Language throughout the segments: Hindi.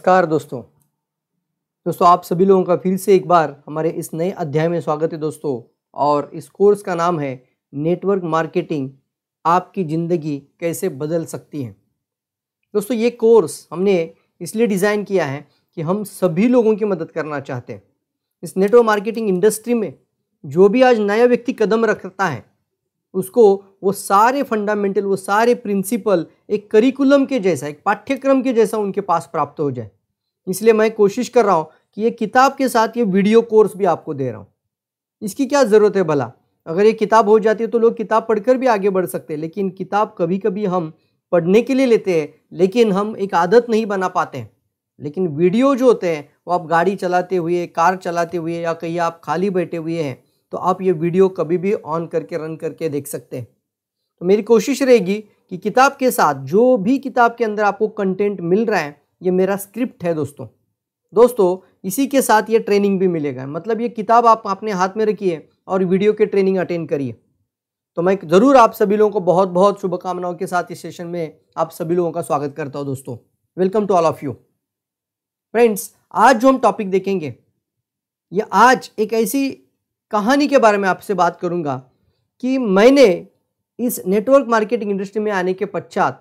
नमस्कार दोस्तों दोस्तों आप सभी लोगों का फिर से एक बार हमारे इस नए अध्याय में स्वागत है दोस्तों और इस कोर्स का नाम है नेटवर्क मार्केटिंग आपकी ज़िंदगी कैसे बदल सकती है दोस्तों ये कोर्स हमने इसलिए डिज़ाइन किया है कि हम सभी लोगों की मदद करना चाहते हैं इस नेटवर्क मार्केटिंग इंडस्ट्री में जो भी आज नया व्यक्ति कदम रखता है उसको वो सारे फंडामेंटल वो सारे प्रिंसिपल एक करिकुलम के जैसा एक पाठ्यक्रम के जैसा उनके पास प्राप्त हो जाए इसलिए मैं कोशिश कर रहा हूँ कि ये किताब के साथ ये वीडियो कोर्स भी आपको दे रहा हूँ इसकी क्या ज़रूरत है भला अगर ये किताब हो जाती है तो लोग किताब पढ़कर भी आगे बढ़ सकते हैं लेकिन किताब कभी कभी हम पढ़ने के लिए लेते हैं लेकिन हम एक आदत नहीं बना पाते हैं लेकिन वीडियो जो होते हैं वो आप गाड़ी चलाते हुए कार चलाते हुए या कहीं आप खाली बैठे हुए हैं तो आप ये वीडियो कभी भी ऑन करके रन करके देख सकते हैं तो मेरी कोशिश रहेगी कि किताब के साथ जो भी किताब के अंदर आपको कंटेंट मिल रहा है ये मेरा स्क्रिप्ट है दोस्तों दोस्तों इसी के साथ ये ट्रेनिंग भी मिलेगा मतलब ये किताब आप अपने हाथ में रखिए और वीडियो के ट्रेनिंग अटेंड करिए तो मैं ज़रूर आप सभी लोगों को बहुत बहुत शुभकामनाओं के साथ इस सेशन में आप सभी लोगों का स्वागत करता हूँ दोस्तों welcome to all of you friends आज जो हम टॉपिक देखेंगे ये आज एक ऐसी कहानी के बारे में आपसे बात करूँगा कि मैंने इस नेटवर्क मार्केटिंग इंडस्ट्री में आने के पश्चात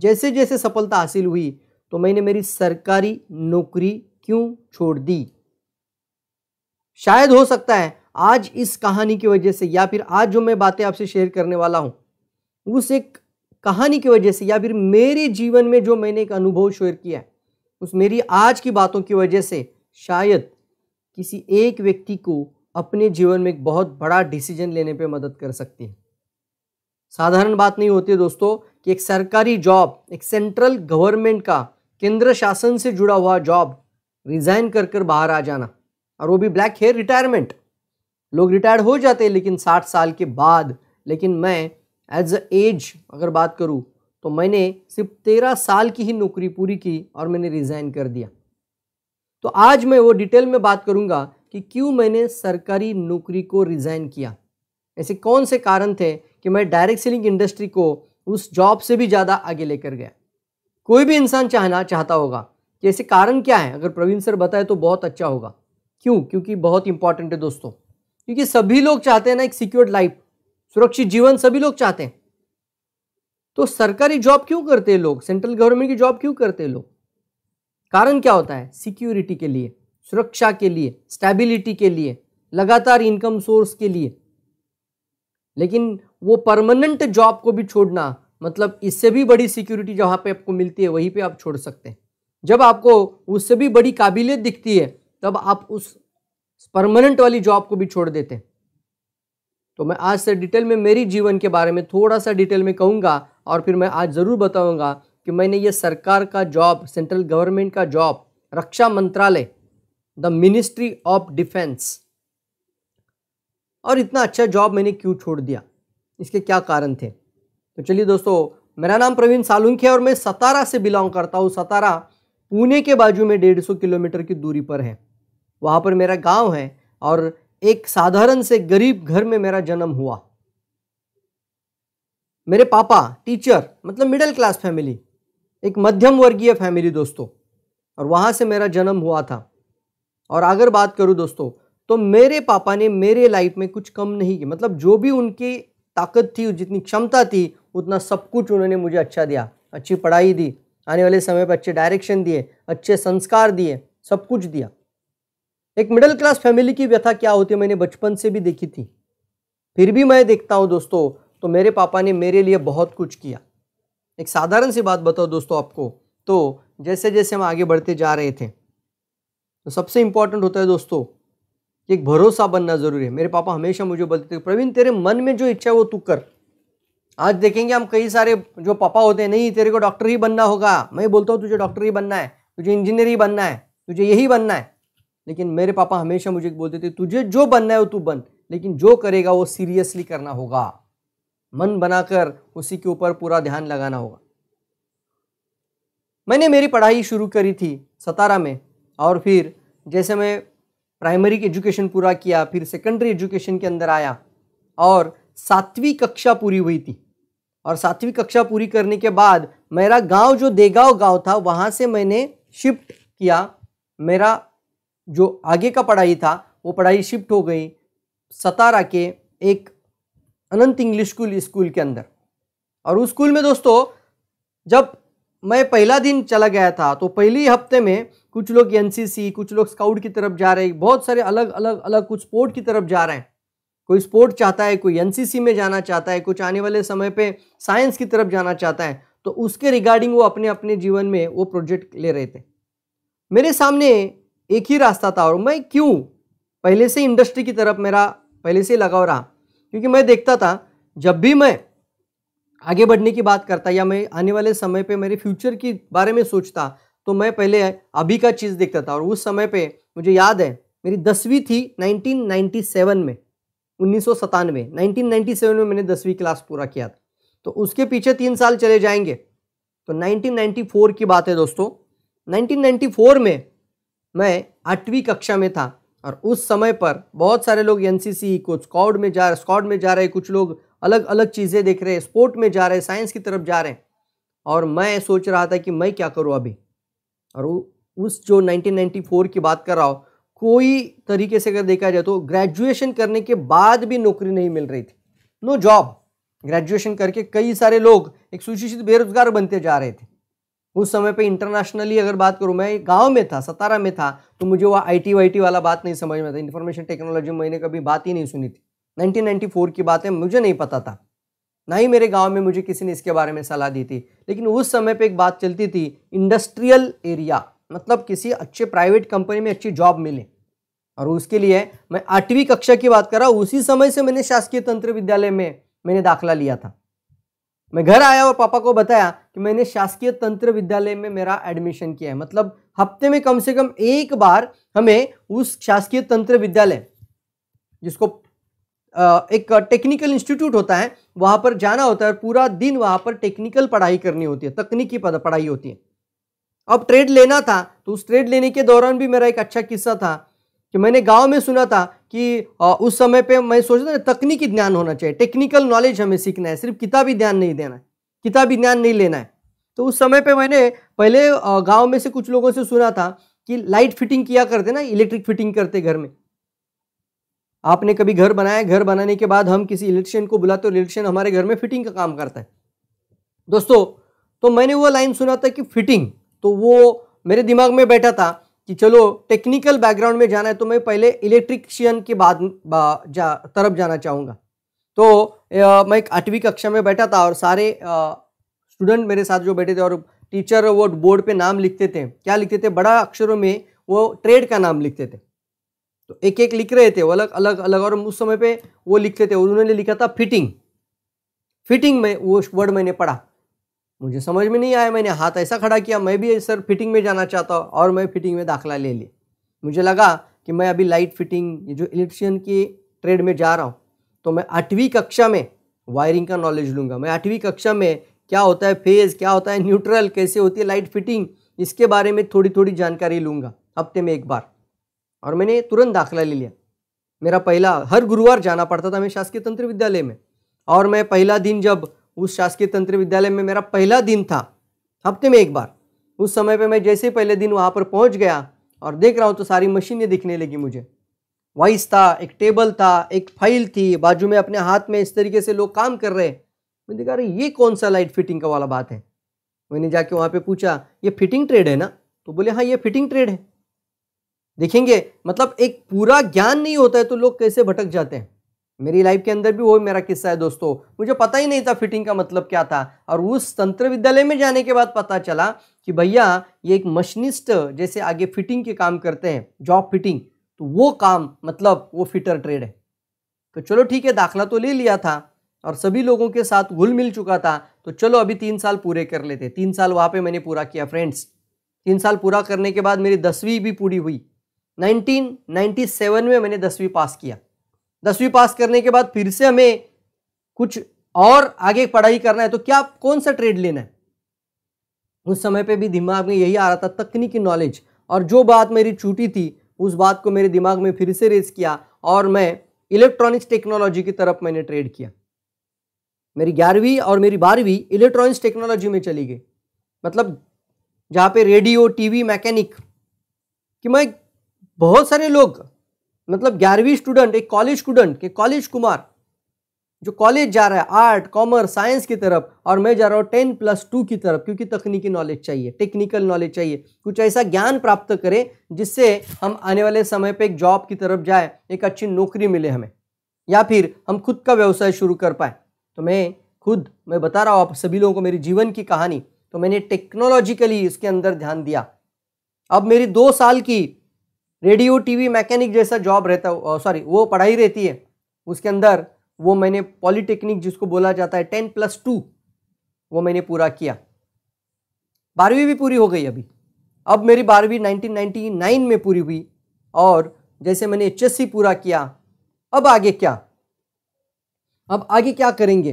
जैसे जैसे सफलता हासिल हुई तो मैंने मेरी सरकारी नौकरी क्यों छोड़ दी शायद हो सकता है आज इस कहानी की वजह से या फिर आज जो मैं बातें आपसे शेयर करने वाला हूं उस एक कहानी की वजह से या फिर मेरे जीवन में जो मैंने एक अनुभव शेयर किया है उस मेरी आज की बातों की वजह से शायद किसी एक व्यक्ति को अपने जीवन में एक बहुत बड़ा डिसीजन लेने पे मदद कर सकती है साधारण बात नहीं होती है दोस्तों कि एक सरकारी जॉब एक सेंट्रल गवर्नमेंट का केंद्र शासन से जुड़ा हुआ जॉब रिजाइन कर कर बाहर आ जाना और वो भी ब्लैक हेयर रिटायरमेंट लोग रिटायर हो जाते हैं लेकिन साठ साल के बाद लेकिन मैं एज अ एज अगर बात करूँ तो मैंने सिर्फ तेरह साल की ही नौकरी पूरी की और मैंने रिज़ाइन कर दिया तो आज मैं वो डिटेल में बात करूँगा कि क्यों मैंने सरकारी नौकरी को रिज़ाइन किया ऐसे कौन से कारण थे कि मैं डायरेक्ट सेलिंग इंडस्ट्री को उस जॉब से भी ज़्यादा आगे लेकर गया कोई भी इंसान चाहना चाहता होगा कि ऐसे कारण क्या है अगर प्रवीण सर बताए तो बहुत अच्छा होगा क्यों क्योंकि बहुत इंपॉर्टेंट है दोस्तों क्योंकि सभी लोग चाहते हैं ना एक सिक्योर्ड लाइफ सुरक्षित जीवन सभी लोग चाहते हैं तो सरकारी जॉब क्यों करते हैं लोग सेंट्रल गवर्नमेंट की जॉब क्यों करते हैं लोग कारण क्या होता है सिक्योरिटी के लिए सुरक्षा के लिए स्टेबिलिटी के लिए लगातार इनकम सोर्स के लिए लेकिन वो परमानेंट जॉब को भी छोड़ना मतलब इससे भी बड़ी सिक्योरिटी जहाँ पे आपको मिलती है वहीं पे आप छोड़ सकते हैं जब आपको उससे भी बड़ी काबिलियत दिखती है तब आप उस परमानेंट वाली जॉब को भी छोड़ देते हैं तो मैं आज से डिटेल में मेरी जीवन के बारे में थोड़ा सा डिटेल में कहूँगा और फिर मैं आज ज़रूर बताऊँगा कि मैंने ये सरकार का जॉब सेंट्रल गवर्नमेंट का जॉब रक्षा मंत्रालय द मिनिस्ट्री ऑफ डिफेंस और इतना अच्छा जॉब मैंने क्यों छोड़ दिया इसके क्या कारण थे तो चलिए दोस्तों मेरा नाम प्रवीण सालुंखे है और मैं सतारा से बिलोंग करता हूँ सतारा पुणे के बाजू में डेढ़ सौ किलोमीटर की दूरी पर है वहाँ पर मेरा गांव है और एक साधारण से गरीब घर में मेरा जन्म हुआ मेरे पापा टीचर मतलब मिडिल क्लास फैमिली एक मध्यम वर्गीय फैमिली दोस्तों और वहाँ से मेरा जन्म हुआ था और अगर बात करूँ दोस्तों तो मेरे पापा ने मेरे लाइफ में कुछ कम नहीं किया मतलब जो भी उनकी ताकत थी जितनी क्षमता थी उतना सब कुछ उन्होंने मुझे अच्छा दिया अच्छी पढ़ाई दी आने वाले समय पर अच्छे डायरेक्शन दिए अच्छे संस्कार दिए सब कुछ दिया एक मिडिल क्लास फैमिली की व्यथा क्या होती है मैंने बचपन से भी देखी थी फिर भी मैं देखता हूँ दोस्तों तो मेरे पापा ने मेरे लिए बहुत कुछ किया एक साधारण सी बात बताओ दोस्तों आपको तो जैसे जैसे हम आगे बढ़ते जा रहे थे तो सबसे इम्पॉर्टेंट होता है दोस्तों एक भरोसा बनना ज़रूरी है मेरे पापा हमेशा मुझे बोलते थे प्रवीण तेरे मन में जो इच्छा है वो तू कर आज देखेंगे हम कई सारे जो पापा होते हैं नहीं तेरे को डॉक्टर ही बनना होगा मैं बोलता हूँ तुझे डॉक्टर ही बनना है तुझे इंजीनियर ही बनना है तुझे यही बनना है लेकिन मेरे पापा हमेशा मुझे बोलते थे तुझे जो बनना है वो तू बन लेकिन जो करेगा वो सीरियसली करना होगा मन बनाकर उसी के ऊपर पूरा ध्यान लगाना होगा मैंने मेरी पढ़ाई शुरू करी थी सतारा में और फिर जैसे मैं प्राइमरी एजुकेशन पूरा किया फिर सेकेंडरी एजुकेशन के अंदर आया और सातवीं कक्षा पूरी हुई थी और सातवीं कक्षा पूरी करने के बाद मेरा गांव जो देगांव गांव था वहाँ से मैंने शिफ्ट किया मेरा जो आगे का पढ़ाई था वो पढ़ाई शिफ्ट हो गई सतारा के एक अनंत इंग्लिश स्कूल स्कूल के अंदर और उस स्कूल में दोस्तों जब मैं पहला दिन चला गया था तो पहले हफ्ते में कुछ लोग एनसीसी कुछ लोग स्काउट की तरफ जा रहे हैं बहुत सारे अलग अलग अलग कुछ स्पोर्ट की तरफ जा रहे हैं कोई स्पोर्ट चाहता है कोई एनसीसी में जाना चाहता है कुछ आने वाले समय पे साइंस की तरफ जाना चाहता है तो उसके रिगार्डिंग वो अपने अपने जीवन में वो प्रोजेक्ट ले रहे थे मेरे सामने एक ही रास्ता था और मैं क्यों पहले से इंडस्ट्री की तरफ मेरा पहले से लगाव रहा क्योंकि मैं देखता था जब भी मैं आगे बढ़ने की बात करता या मैं आने वाले समय पे मेरे फ्यूचर के बारे में सोचता तो मैं पहले अभी का चीज़ देखता था और उस समय पे मुझे याद है मेरी दसवीं थी 1997 में उन्नीस 1997 में मैंने दसवीं क्लास पूरा किया था तो उसके पीछे तीन साल चले जाएंगे तो 1994 की बात है दोस्तों 1994 में मैं आठवीं कक्षा में था और उस समय पर बहुत सारे लोग एन e, कुछ स्कॉड में जा स्कॉड में जा रहे कुछ लोग अलग अलग चीज़ें देख रहे स्पोर्ट में जा रहे साइंस की तरफ जा रहे हैं और मैं सोच रहा था कि मैं क्या करूँ अभी और उस जो 1994 की बात कर रहा हो कोई तरीके से अगर देखा जाए तो ग्रेजुएशन करने के बाद भी नौकरी नहीं मिल रही थी नो जॉब ग्रेजुएशन करके कई सारे लोग एक सुशिक्षित बेरोजगार बनते जा रहे थे उस समय पे इंटरनेशनली अगर बात करूँ मैं गांव में था सतारा में था तो मुझे टी आईटी वाईटी वाला बात नहीं समझ में था इन्फॉर्मेशन टेक्नोलॉजी मैंने कभी बात ही नहीं सुनी थी 1994 की बात है मुझे नहीं पता था ना ही मेरे गांव में मुझे किसी ने इसके बारे में सलाह दी थी लेकिन उस समय पे एक बात चलती थी इंडस्ट्रियल एरिया मतलब किसी अच्छे प्राइवेट कंपनी में अच्छी जॉब मिले और उसके लिए मैं आठवीं कक्षा की बात कर रहा हूँ उसी समय से मैंने शासकीय तंत्र विद्यालय में मैंने दाखिला लिया था मैं घर आया और पापा को बताया कि मैंने शासकीय तंत्र विद्यालय में मेरा एडमिशन किया है मतलब हफ्ते में कम से कम एक बार हमें उस शासकीय तंत्र विद्यालय जिसको एक टेक्निकल इंस्टीट्यूट होता है वहाँ पर जाना होता है पूरा दिन वहाँ पर टेक्निकल पढ़ाई करनी होती है तकनीकी पढ़ाई होती है अब ट्रेड लेना था तो उस ट्रेड लेने के दौरान भी मेरा एक अच्छा किस्सा था कि मैंने गांव में सुना था कि उस समय पे मैं सोचता था तकनीकी ज्ञान होना चाहिए टेक्निकल नॉलेज हमें सीखना है सिर्फ किताबी ध्यान नहीं देना है किताबी ज्ञान नहीं लेना है तो उस समय पे मैंने पहले गांव में से कुछ लोगों से सुना था कि लाइट फिटिंग किया करते ना इलेक्ट्रिक फिटिंग करते घर में आपने कभी घर बनाया घर बनाने के बाद हम किसी इलेक्ट्रिशियन को बुलाते हो इलेक्ट्रिशियन हमारे घर में फिटिंग का काम करता है दोस्तों तो मैंने वो लाइन सुना था कि फिटिंग तो वो मेरे दिमाग में बैठा था कि चलो टेक्निकल बैकग्राउंड में जाना है तो मैं पहले इलेक्ट्रिशियन के बाद जा, तरफ जाना चाहूँगा तो मैं एक आठवीं कक्षा में बैठा था और सारे स्टूडेंट मेरे साथ जो बैठे थे और टीचर वो बोर्ड पे नाम लिखते थे क्या लिखते थे बड़ा अक्षरों में वो ट्रेड का नाम लिखते थे तो एक एक लिख रहे थे अलग अलग अलग और उस समय पे वो लिखते थे और उन्होंने लिखा था फिटिंग फिटिंग में वो वर्ड मैंने पढ़ा मुझे समझ में नहीं आया मैंने हाथ ऐसा खड़ा किया मैं भी सर फिटिंग में जाना चाहता हूँ और मैं फिटिंग में दाखिला ले ली मुझे लगा कि मैं अभी लाइट फिटिंग ये जो इलेक्ट्रिशियन की ट्रेड में जा रहा हूँ तो मैं आठवीं कक्षा में वायरिंग का नॉलेज लूँगा मैं आठवीं कक्षा में क्या होता है फेज़ क्या होता है न्यूट्रल कैसे होती है लाइट फिटिंग इसके बारे में थोड़ी थोड़ी जानकारी लूँगा हफ्ते में एक बार और मैंने तुरंत दाखिला ले लिया मेरा पहला हर गुरुवार जाना पड़ता था मैं शासकीय तंत्र विद्यालय में और मैं पहला दिन जब उस शासकीय तंत्र विद्यालय में मेरा पहला दिन था हफ्ते में एक बार उस समय पे मैं जैसे पहले दिन वहाँ पर पहुँच गया और देख रहा हूँ तो सारी मशीनें दिखने लगी मुझे वाइस था एक टेबल था एक फाइल थी बाजू में अपने हाथ में इस तरीके से लोग काम कर रहे मैंने देखा अरे ये कौन सा लाइट फिटिंग का वाला बात है मैंने जाके वहाँ पे पूछा ये फिटिंग ट्रेड है ना तो बोले हाँ ये फिटिंग ट्रेड है देखेंगे मतलब एक पूरा ज्ञान नहीं होता है तो लोग कैसे भटक जाते हैं मेरी लाइफ के अंदर भी वो मेरा किस्सा है दोस्तों मुझे पता ही नहीं था फिटिंग का मतलब क्या था और उस तंत्र विद्यालय में जाने के बाद पता चला कि भैया ये एक मशीनिस्ट जैसे आगे फिटिंग के काम करते हैं जॉब फिटिंग तो वो काम मतलब वो फिटर ट्रेड है तो चलो ठीक है दाखला तो ले लिया था और सभी लोगों के साथ घुल मिल चुका था तो चलो अभी तीन साल पूरे कर लेते तीन साल वहाँ पर मैंने पूरा किया फ्रेंड्स तीन साल पूरा करने के बाद मेरी दसवीं भी पूरी हुई 1997 में मैंने दसवीं पास किया दसवीं पास करने के बाद फिर से हमें कुछ और आगे पढ़ाई करना है तो क्या कौन सा ट्रेड लेना है उस समय पे भी दिमाग में यही आ रहा था तकनीकी नॉलेज और जो बात मेरी छूटी थी उस बात को मेरे दिमाग में फिर से रेस किया और मैं इलेक्ट्रॉनिक्स टेक्नोलॉजी की तरफ मैंने ट्रेड किया मेरी ग्यारहवीं और मेरी बारहवीं इलेक्ट्रॉनिक्स टेक्नोलॉजी में चली गई मतलब जहाँ पे रेडियो टीवी मैकेनिक कि मैं बहुत सारे लोग मतलब ग्यारहवीं स्टूडेंट एक कॉलेज स्टूडेंट के कॉलेज कुमार जो कॉलेज जा रहा है आर्ट कॉमर्स साइंस की तरफ और मैं जा रहा हूँ टेन प्लस टू की तरफ क्योंकि तकनीकी नॉलेज चाहिए टेक्निकल नॉलेज चाहिए कुछ ऐसा ज्ञान प्राप्त करें जिससे हम आने वाले समय पे एक जॉब की तरफ जाए एक अच्छी नौकरी मिले हमें या फिर हम खुद का व्यवसाय शुरू कर पाए तो मैं खुद मैं बता रहा हूँ आप सभी लोगों को मेरी जीवन की कहानी तो मैंने टेक्नोलॉजिकली इसके अंदर ध्यान दिया अब मेरी दो साल की रेडियो टीवी मैकेनिक जैसा जॉब रहता सॉरी वो पढ़ाई रहती है उसके अंदर वो मैंने पॉलीटेक्निक जिसको बोला जाता है टेन प्लस टू वो मैंने पूरा किया बारहवीं भी पूरी हो गई अभी अब मेरी बारहवीं नाइनटीन नाइन में पूरी हुई और जैसे मैंने एच एस सी पूरा किया अब आगे क्या अब आगे क्या करेंगे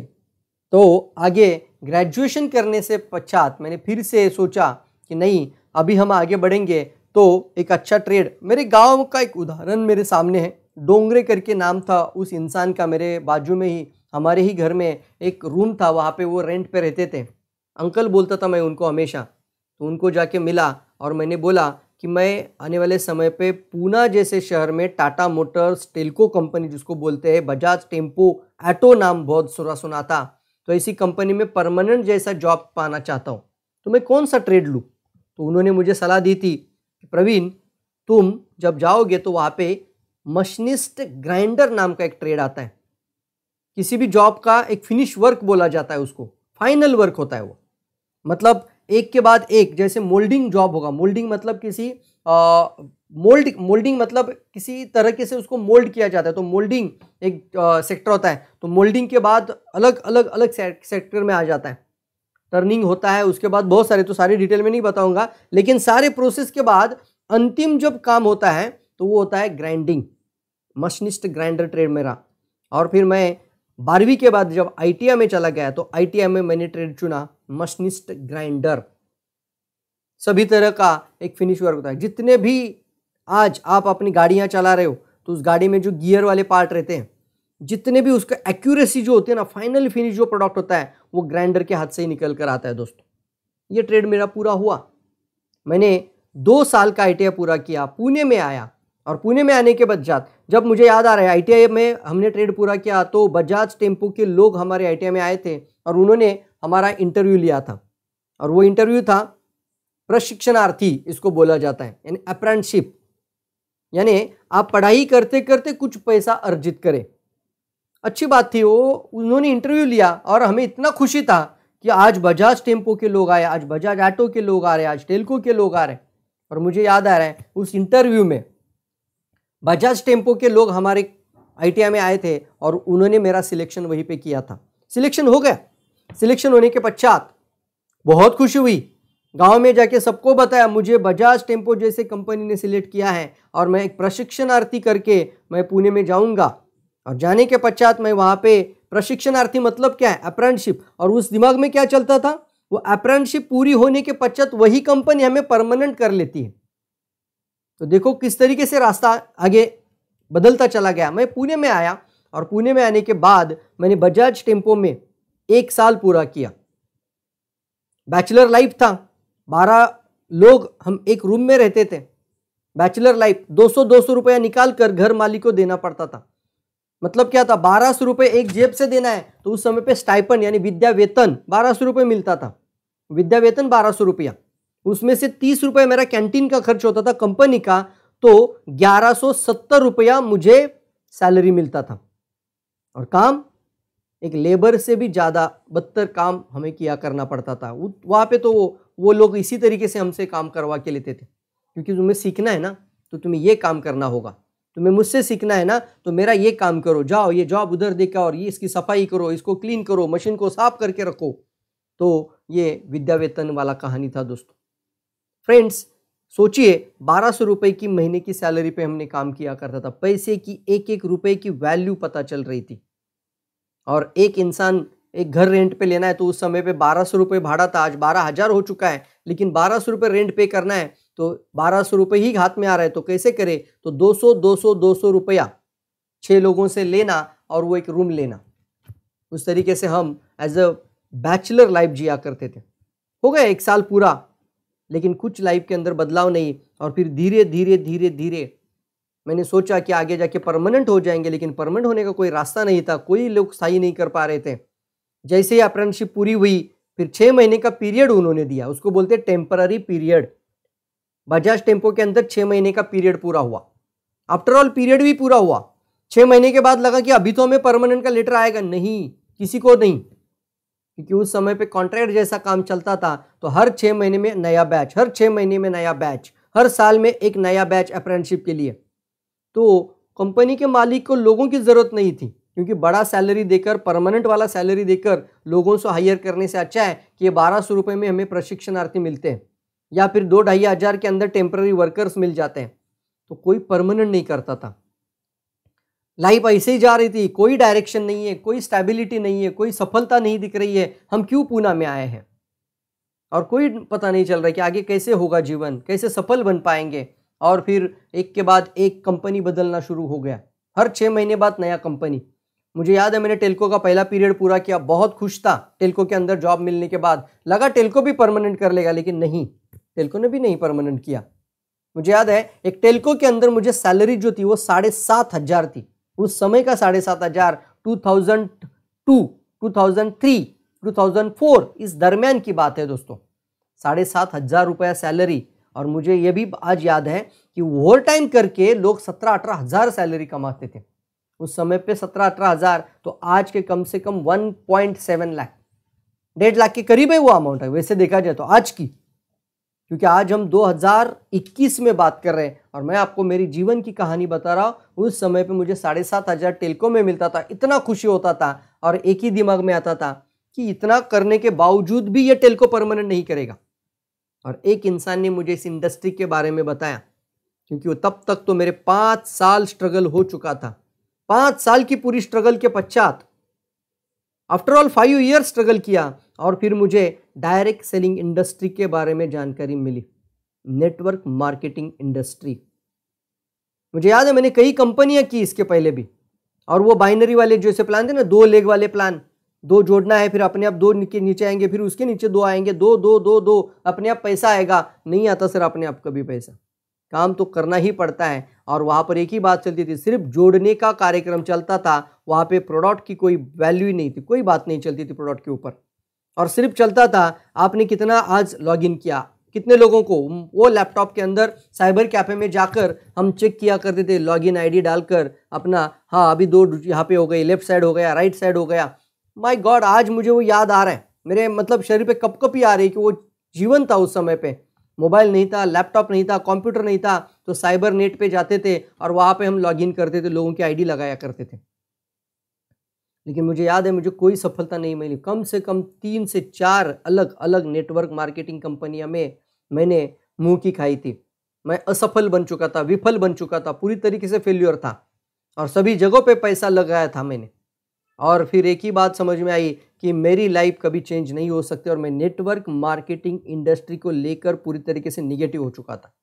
तो आगे ग्रेजुएशन करने से पश्चात मैंने फिर से सोचा कि नहीं अभी हम आगे बढ़ेंगे तो एक अच्छा ट्रेड मेरे गांव का एक उदाहरण मेरे सामने है डोंगरे करके नाम था उस इंसान का मेरे बाजू में ही हमारे ही घर में एक रूम था वहाँ पे वो रेंट पे रहते थे अंकल बोलता था मैं उनको हमेशा तो उनको जाके मिला और मैंने बोला कि मैं आने वाले समय पे पूना जैसे शहर में टाटा मोटर्स टेल्को कंपनी जिसको बोलते हैं बजाज टेम्पो ऐटो नाम बहुत सुना सुना था तो ऐसी कंपनी में परमानेंट जैसा जॉब पाना चाहता हूँ तो मैं कौन सा ट्रेड लूँ तो उन्होंने मुझे सलाह दी थी प्रवीण तुम जब जाओगे तो वहाँ पे मशीनिस्ट ग्राइंडर नाम का एक ट्रेड आता है किसी भी जॉब का एक फिनिश वर्क बोला जाता है उसको फाइनल वर्क होता है वो मतलब एक के बाद एक जैसे मोल्डिंग जॉब होगा मोल्डिंग मतलब किसी मोल्ड मोल्डिंग मतलब किसी तरीके से उसको मोल्ड किया जाता है तो मोल्डिंग एक सेक्टर होता है तो मोल्डिंग के बाद अलग अलग अलग सेक्टर में आ जाता है टर्निंग होता है उसके बाद बहुत सारे तो सारे डिटेल में नहीं बताऊंगा लेकिन सारे प्रोसेस के बाद अंतिम जब काम होता है तो वो होता है ग्राइंडिंग मशनिस्ट ग्राइंडर ट्रेड मेरा और फिर मैं बारहवीं के बाद जब आई में चला गया तो आई में मैंने ट्रेड चुना मशनिस्ट ग्राइंडर सभी तरह का एक फिनिश वर्क होता है जितने भी आज आप अपनी गाड़ियाँ चला रहे हो तो उस गाड़ी में जो गियर वाले पार्ट रहते हैं जितने भी उसका एक्यूरेसी जो होती है ना फाइनल फिनिश जो प्रोडक्ट होता है वो ग्राइंडर के हाथ से ही निकल कर आता है दोस्तों ये ट्रेड मेरा पूरा हुआ मैंने दो साल का आई पूरा किया पुणे में आया और पुणे में आने के बाद जब मुझे याद आ रहा है आई में हमने ट्रेड पूरा किया तो बजाज टेम्पो के लोग हमारे आई में आए थे और उन्होंने हमारा इंटरव्यू लिया था और वो इंटरव्यू था प्रशिक्षणार्थी इसको बोला जाता है यानी अप्रेंटशिप यानी आप पढ़ाई करते करते कुछ पैसा अर्जित करें अच्छी बात थी वो उन्होंने इंटरव्यू लिया और हमें इतना खुशी था कि आज बजाज टेम्पो के लोग आए आज बजाज ऑटो के लोग आ रहे आज टेल्को के लोग आ रहे और मुझे याद आ रहा है उस इंटरव्यू में बजाज टेम्पो के लोग हमारे आई में आए थे और उन्होंने मेरा सिलेक्शन वहीं पे किया था सिलेक्शन हो गया सिलेक्शन होने के पश्चात बहुत खुशी हुई गांव में जाके सबको बताया मुझे बजाज टेम्पो जैसे कंपनी ने सिलेक्ट किया है और मैं एक प्रशिक्षणार्थी करके मैं पुणे में जाऊंगा और जाने के पश्चात मैं वहाँ पे प्रशिक्षणार्थी मतलब क्या है अप्रेंटशिप और उस दिमाग में क्या चलता था वो अप्रेंटशिप पूरी होने के पश्चात वही कंपनी हमें परमानेंट कर लेती है तो देखो किस तरीके से रास्ता आगे बदलता चला गया मैं पुणे में आया और पुणे में आने के बाद मैंने बजाज टेम्पो में एक साल पूरा किया बैचलर लाइफ था बारह लोग हम एक रूम में रहते थे बैचलर लाइफ दो सौ दो सौ रुपया निकाल कर घर मालिक को देना पड़ता था मतलब क्या था बारह सौ रुपये एक जेब से देना है तो उस समय पे स्टाइपन यानी विद्या वेतन बारह सौ रुपये मिलता था विद्या वेतन बारह सौ रुपया उसमें से तीस रुपये मेरा कैंटीन का खर्च होता था कंपनी का तो ग्यारह सौ सत्तर रुपया मुझे सैलरी मिलता था और काम एक लेबर से भी ज़्यादा बदतर काम हमें किया करना पड़ता था वहाँ पे तो वो वो लोग इसी तरीके से हमसे काम करवा के लेते थे क्योंकि तुम्हें सीखना है ना तो तुम्हें ये काम करना होगा तुम्हें तो मुझसे सीखना है ना तो मेरा ये काम करो जाओ ये जॉब उधर देखा और ये इसकी सफाई करो इसको क्लीन करो मशीन को साफ करके रखो तो ये विद्यावेतन वाला कहानी था दोस्तों फ्रेंड्स सोचिए बारह सौ रुपये की महीने की सैलरी पे हमने काम किया करता था पैसे की एक एक रुपए की वैल्यू पता चल रही थी और एक इंसान एक घर रेंट पे लेना है तो उस समय पे बारह सौ रुपये भाड़ा था आज बारह हज़ार हो चुका है लेकिन बारह सौ रुपये रेंट पे करना है तो बारह सौ रुपये ही हाथ में आ रहा है तो कैसे करें तो दो सौ दो सौ दो सौ रुपया छः लोगों से लेना और वो एक रूम लेना उस तरीके से हम एज अ बैचलर लाइफ जिया करते थे हो गया एक साल पूरा लेकिन कुछ लाइफ के अंदर बदलाव नहीं और फिर धीरे धीरे धीरे धीरे मैंने सोचा कि आगे जाके परमानेंट हो जाएंगे लेकिन परमानेंट होने का कोई रास्ता नहीं था कोई लोग सही नहीं कर पा रहे थे जैसे ही अप्रेंटशिप पूरी हुई फिर छः महीने का पीरियड उन्होंने दिया उसको बोलते टेम्पररी पीरियड बजाज टेम्पो के अंदर छः महीने का पीरियड पूरा हुआ आफ्टर ऑल पीरियड भी पूरा हुआ छः महीने के बाद लगा कि अभी तो हमें परमानेंट का लेटर आएगा नहीं किसी को नहीं क्योंकि उस समय पे कॉन्ट्रैक्ट जैसा काम चलता था तो हर छः महीने में नया बैच हर छः महीने में नया बैच हर साल में एक नया बैच अप्रेंटिसशिप के लिए तो कंपनी के मालिक को लोगों की ज़रूरत नहीं थी क्योंकि बड़ा सैलरी देकर परमानेंट वाला सैलरी देकर लोगों से हायर करने से अच्छा है कि ये बारह सौ रुपये में हमें प्रशिक्षणार्थी मिलते हैं या फिर दो ढाई हज़ार के अंदर टेम्प्ररी वर्कर्स मिल जाते हैं तो कोई परमानेंट नहीं करता था लाइफ ऐसे ही जा रही थी कोई डायरेक्शन नहीं है कोई स्टेबिलिटी नहीं है कोई सफलता नहीं दिख रही है हम क्यों पूना में आए हैं और कोई पता नहीं चल रहा कि आगे कैसे होगा जीवन कैसे सफल बन पाएंगे और फिर एक के बाद एक कंपनी बदलना शुरू हो गया हर छः महीने बाद नया कंपनी मुझे याद है मैंने टेल्को का पहला पीरियड पूरा किया बहुत खुश था टेल्को के अंदर जॉब मिलने के बाद लगा टेल्को भी परमानेंट कर लेगा लेकिन नहीं टेल्को ने भी नहीं परमानेंट किया मुझे याद है एक टेलको के अंदर मुझे सैलरी जो थी वो साढ़े सात हजार थी उस समय का साढ़े सात हजार two thousand two two thousand three two thousand four इस दरमियान की बात है दोस्तों साढ़े सात हजार रुपया सैलरी और मुझे ये भी आज याद है कि ओवर टाइम करके लोग सत्रह अठारह हजार सैलरी कमाते थे उस समय पे सत्रह अठारह हजार तो आज के कम से कम वन पॉइंट सेवन लाख डेढ़ लाख के करीब है वो अमाउंट है वैसे देखा जाए तो आज की क्योंकि आज हम 2021 में बात कर रहे हैं और मैं आपको मेरी जीवन की कहानी बता रहा हूँ उस समय पे मुझे साढ़े सात हज़ार टेलको में मिलता था इतना खुशी होता था और एक ही दिमाग में आता था कि इतना करने के बावजूद भी ये टेलको परमानेंट नहीं करेगा और एक इंसान ने मुझे इस इंडस्ट्री के बारे में बताया क्योंकि वो तब तक तो मेरे पाँच साल स्ट्रगल हो चुका था पाँच साल की पूरी स्ट्रगल के पश्चात after all five year struggle किया और फिर मुझे डायरेक्ट सेलिंग इंडस्ट्री के बारे में जानकारी मिली नेटवर्क मार्केटिंग इंडस्ट्री मुझे याद है मैंने कई कंपनियां की इसके पहले भी और वो बाइनरी वाले जैसे प्लान थे ना दो लेग वाले प्लान दो जोड़ना है फिर अपने आप दो के नीचे आएंगे फिर उसके नीचे दो आएंगे दो दो दो दो अपने आप पैसा आएगा नहीं आता सर अपने आप कभी पैसा काम तो करना ही पड़ता है और वहाँ पर एक ही बात चलती थी सिर्फ जोड़ने का कार्यक्रम चलता था वहाँ पे प्रोडक्ट की कोई वैल्यू ही नहीं थी कोई बात नहीं चलती थी प्रोडक्ट के ऊपर और सिर्फ चलता था आपने कितना आज लॉगिन किया कितने लोगों को वो लैपटॉप के अंदर साइबर कैफे में जाकर हम चेक किया करते थे लॉगिन आईडी डालकर अपना हाँ अभी दो यहाँ पे हो गई लेफ्ट साइड हो गया राइट साइड हो गया माय गॉड आज मुझे वो याद आ रहा है मेरे मतलब शरीर पे ही आ रही कि वो जीवन था उस समय पे मोबाइल नहीं था लैपटॉप नहीं था कंप्यूटर नहीं था तो साइबर नेट पे जाते थे और वहाँ पे हम लॉगिन करते थे लोगों की आईडी लगाया करते थे लेकिन मुझे याद है मुझे कोई सफलता नहीं मिली कम से कम तीन से चार अलग अलग नेटवर्क मार्केटिंग कंपनियां में मैंने मुंह की खाई थी मैं असफल बन चुका था विफल बन चुका था पूरी तरीके से फेल्योर था और सभी जगहों पे पैसा लगाया था मैंने और फिर एक ही बात समझ में आई कि मेरी लाइफ कभी चेंज नहीं हो सकती और मैं नेटवर्क मार्केटिंग इंडस्ट्री को लेकर पूरी तरीके से निगेटिव हो चुका था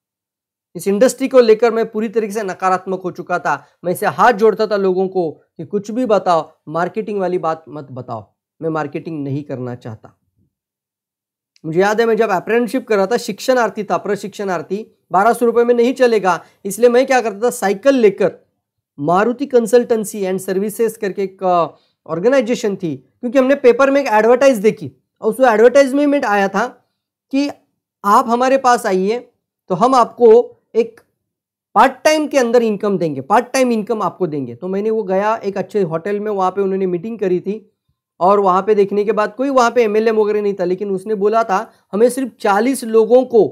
इस इंडस्ट्री को लेकर मैं पूरी तरीके से नकारात्मक हो चुका था मैं इसे हाथ जोड़ता था लोगों को कि कुछ भी बताओ मार्केटिंग वाली बात मत बताओ मैं मार्केटिंग नहीं करना चाहता मुझे याद है मैं जब अप्रेंटशिप कर रहा था शिक्षणार्थी था प्रशिक्षणार्थी बारह सौ रुपये में नहीं चलेगा इसलिए मैं क्या करता था साइकिल लेकर मारुति कंसल्टेंसी एंड सर्विसेज करके एक ऑर्गेनाइजेशन थी क्योंकि हमने पेपर में एक एडवर्टाइज देखी और उस एडवर्टाइजमेंट आया था कि आप हमारे पास आइए तो हम आपको एक पार्ट टाइम के अंदर इनकम देंगे पार्ट टाइम इनकम आपको देंगे तो मैंने वो गया एक अच्छे होटल में वहाँ पे उन्होंने मीटिंग करी थी और वहाँ पे देखने के बाद कोई वहाँ पे एमएलए वगैरह नहीं था लेकिन उसने बोला था हमें सिर्फ चालीस लोगों को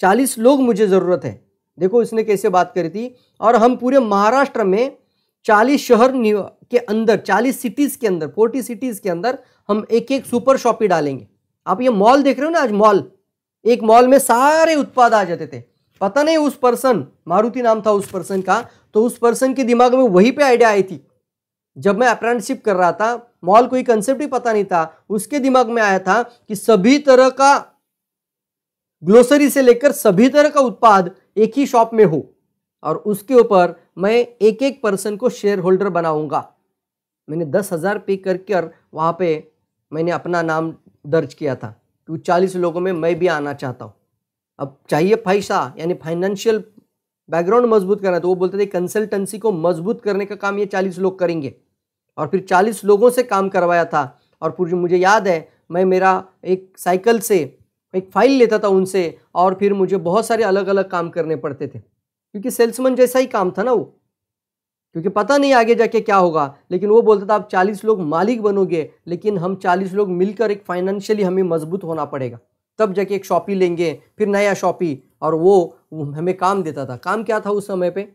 चालीस लोग मुझे ज़रूरत है देखो इसने कैसे बात करी थी और हम पूरे महाराष्ट्र में चालीस शहर के अंदर चालीस सिटीज़ के अंदर फोर्टी सिटीज़ के अंदर हम एक एक सुपर शॉप ही डालेंगे आप ये मॉल देख रहे हो ना आज मॉल एक मॉल में सारे उत्पाद आ जाते थे पता नहीं उस पर्सन मारुति नाम था उस पर्सन का तो उस पर्सन के दिमाग में वही पे आइडिया आई थी जब मैं अप्रेंटिसशिप कर रहा था मॉल कोई कंसेप्ट ही पता नहीं था उसके दिमाग में आया था कि सभी तरह का ग्लोसरी से लेकर सभी तरह का उत्पाद एक ही शॉप में हो और उसके ऊपर मैं एक एक पर्सन को शेयर होल्डर बनाऊंगा मैंने दस हज़ार पे कर कर वहाँ पे मैंने अपना नाम दर्ज किया था कि चालीस लोगों में मैं भी आना चाहता हूँ अब चाहिए पैसा यानी फाइनेंशियल बैकग्राउंड मजबूत करना तो वो बोलते थे कंसल्टेंसी को मजबूत करने का काम ये चालीस लोग करेंगे और फिर चालीस लोगों से काम करवाया था और फिर मुझे याद है मैं मेरा एक साइकिल से एक फाइल लेता था उनसे और फिर मुझे बहुत सारे अलग अलग काम करने पड़ते थे क्योंकि सेल्समैन जैसा ही काम था ना वो क्योंकि पता नहीं आगे जाके क्या होगा लेकिन वो बोलता था आप चालीस लोग मालिक बनोगे लेकिन हम चालीस लोग मिलकर एक फाइनेंशियली हमें मजबूत होना पड़ेगा तब जाके एक शॉपी लेंगे फिर नया शॉपी और वो हमें काम देता था काम क्या था उस समय पे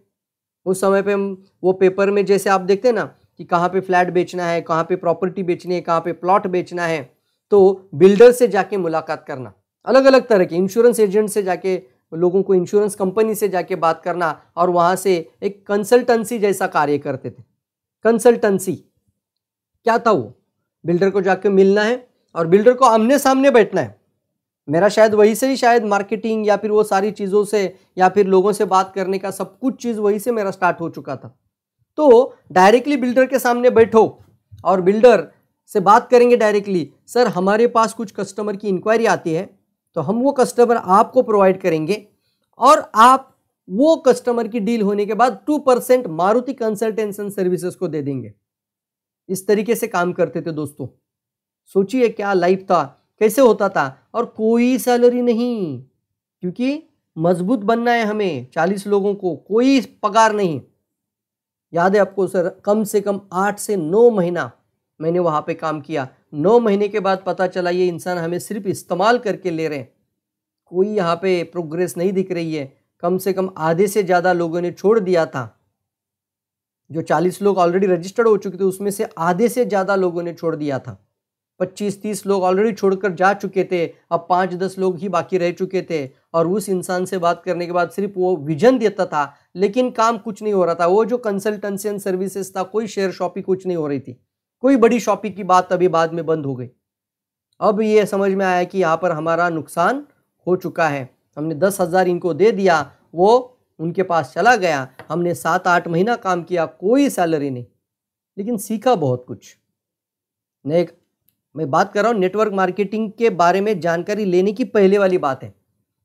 उस समय पे हम वो पेपर में जैसे आप देखते हैं ना कि कहाँ पे फ्लैट बेचना है कहाँ पे प्रॉपर्टी बेचनी है कहाँ पे प्लॉट बेचना है तो बिल्डर से जाके मुलाकात करना अलग अलग तरह के इंश्योरेंस एजेंट से जाके लोगों को इंश्योरेंस कंपनी से जाके बात करना और वहाँ से एक कंसल्टेंसी जैसा कार्य करते थे कंसल्टेंसी क्या था वो बिल्डर को जाके मिलना है और बिल्डर को आमने सामने बैठना है मेरा शायद वहीं से ही शायद मार्केटिंग या फिर वो सारी चीज़ों से या फिर लोगों से बात करने का सब कुछ चीज़ वहीं से मेरा स्टार्ट हो चुका था तो डायरेक्टली बिल्डर के सामने बैठो और बिल्डर से बात करेंगे डायरेक्टली सर हमारे पास कुछ कस्टमर की इंक्वायरी आती है तो हम वो कस्टमर आपको प्रोवाइड करेंगे और आप वो कस्टमर की डील होने के बाद two percent Maruti consultancy services को दे देंगे इस तरीके से काम करते थे दोस्तों सोचिए क्या लाइफ था कैसे होता था और कोई सैलरी नहीं क्योंकि मजबूत बनना है हमें चालीस लोगों को कोई पगार नहीं याद है आपको सर कम से कम आठ से नौ महीना मैंने वहाँ पे काम किया नौ महीने के बाद पता चला ये इंसान हमें सिर्फ इस्तेमाल करके ले रहे हैं कोई यहाँ पे प्रोग्रेस नहीं दिख रही है कम से कम आधे से ज़्यादा लोगों ने छोड़ दिया था जो चालीस लोग ऑलरेडी रजिस्टर्ड हो चुके थे उसमें से आधे से ज़्यादा लोगों ने छोड़ दिया था पच्चीस तीस लोग ऑलरेडी छोड़कर जा चुके थे अब पाँच दस लोग ही बाकी रह चुके थे और उस इंसान से बात करने के बाद सिर्फ वो विजन देता था लेकिन काम कुछ नहीं हो रहा था वो जो कंसल्टेंसी एंड सर्विसेज था कोई शेयर शॉपिंग कुछ नहीं हो रही थी कोई बड़ी शॉपिंग की बात अभी बाद में बंद हो गई अब ये समझ में आया कि यहाँ पर हमारा नुकसान हो चुका है हमने दस हज़ार इनको दे दिया वो उनके पास चला गया हमने सात आठ महीना काम किया कोई सैलरी नहीं लेकिन सीखा बहुत कुछ नए मैं बात कर रहा हूँ नेटवर्क मार्केटिंग के बारे में जानकारी लेने की पहले वाली बात है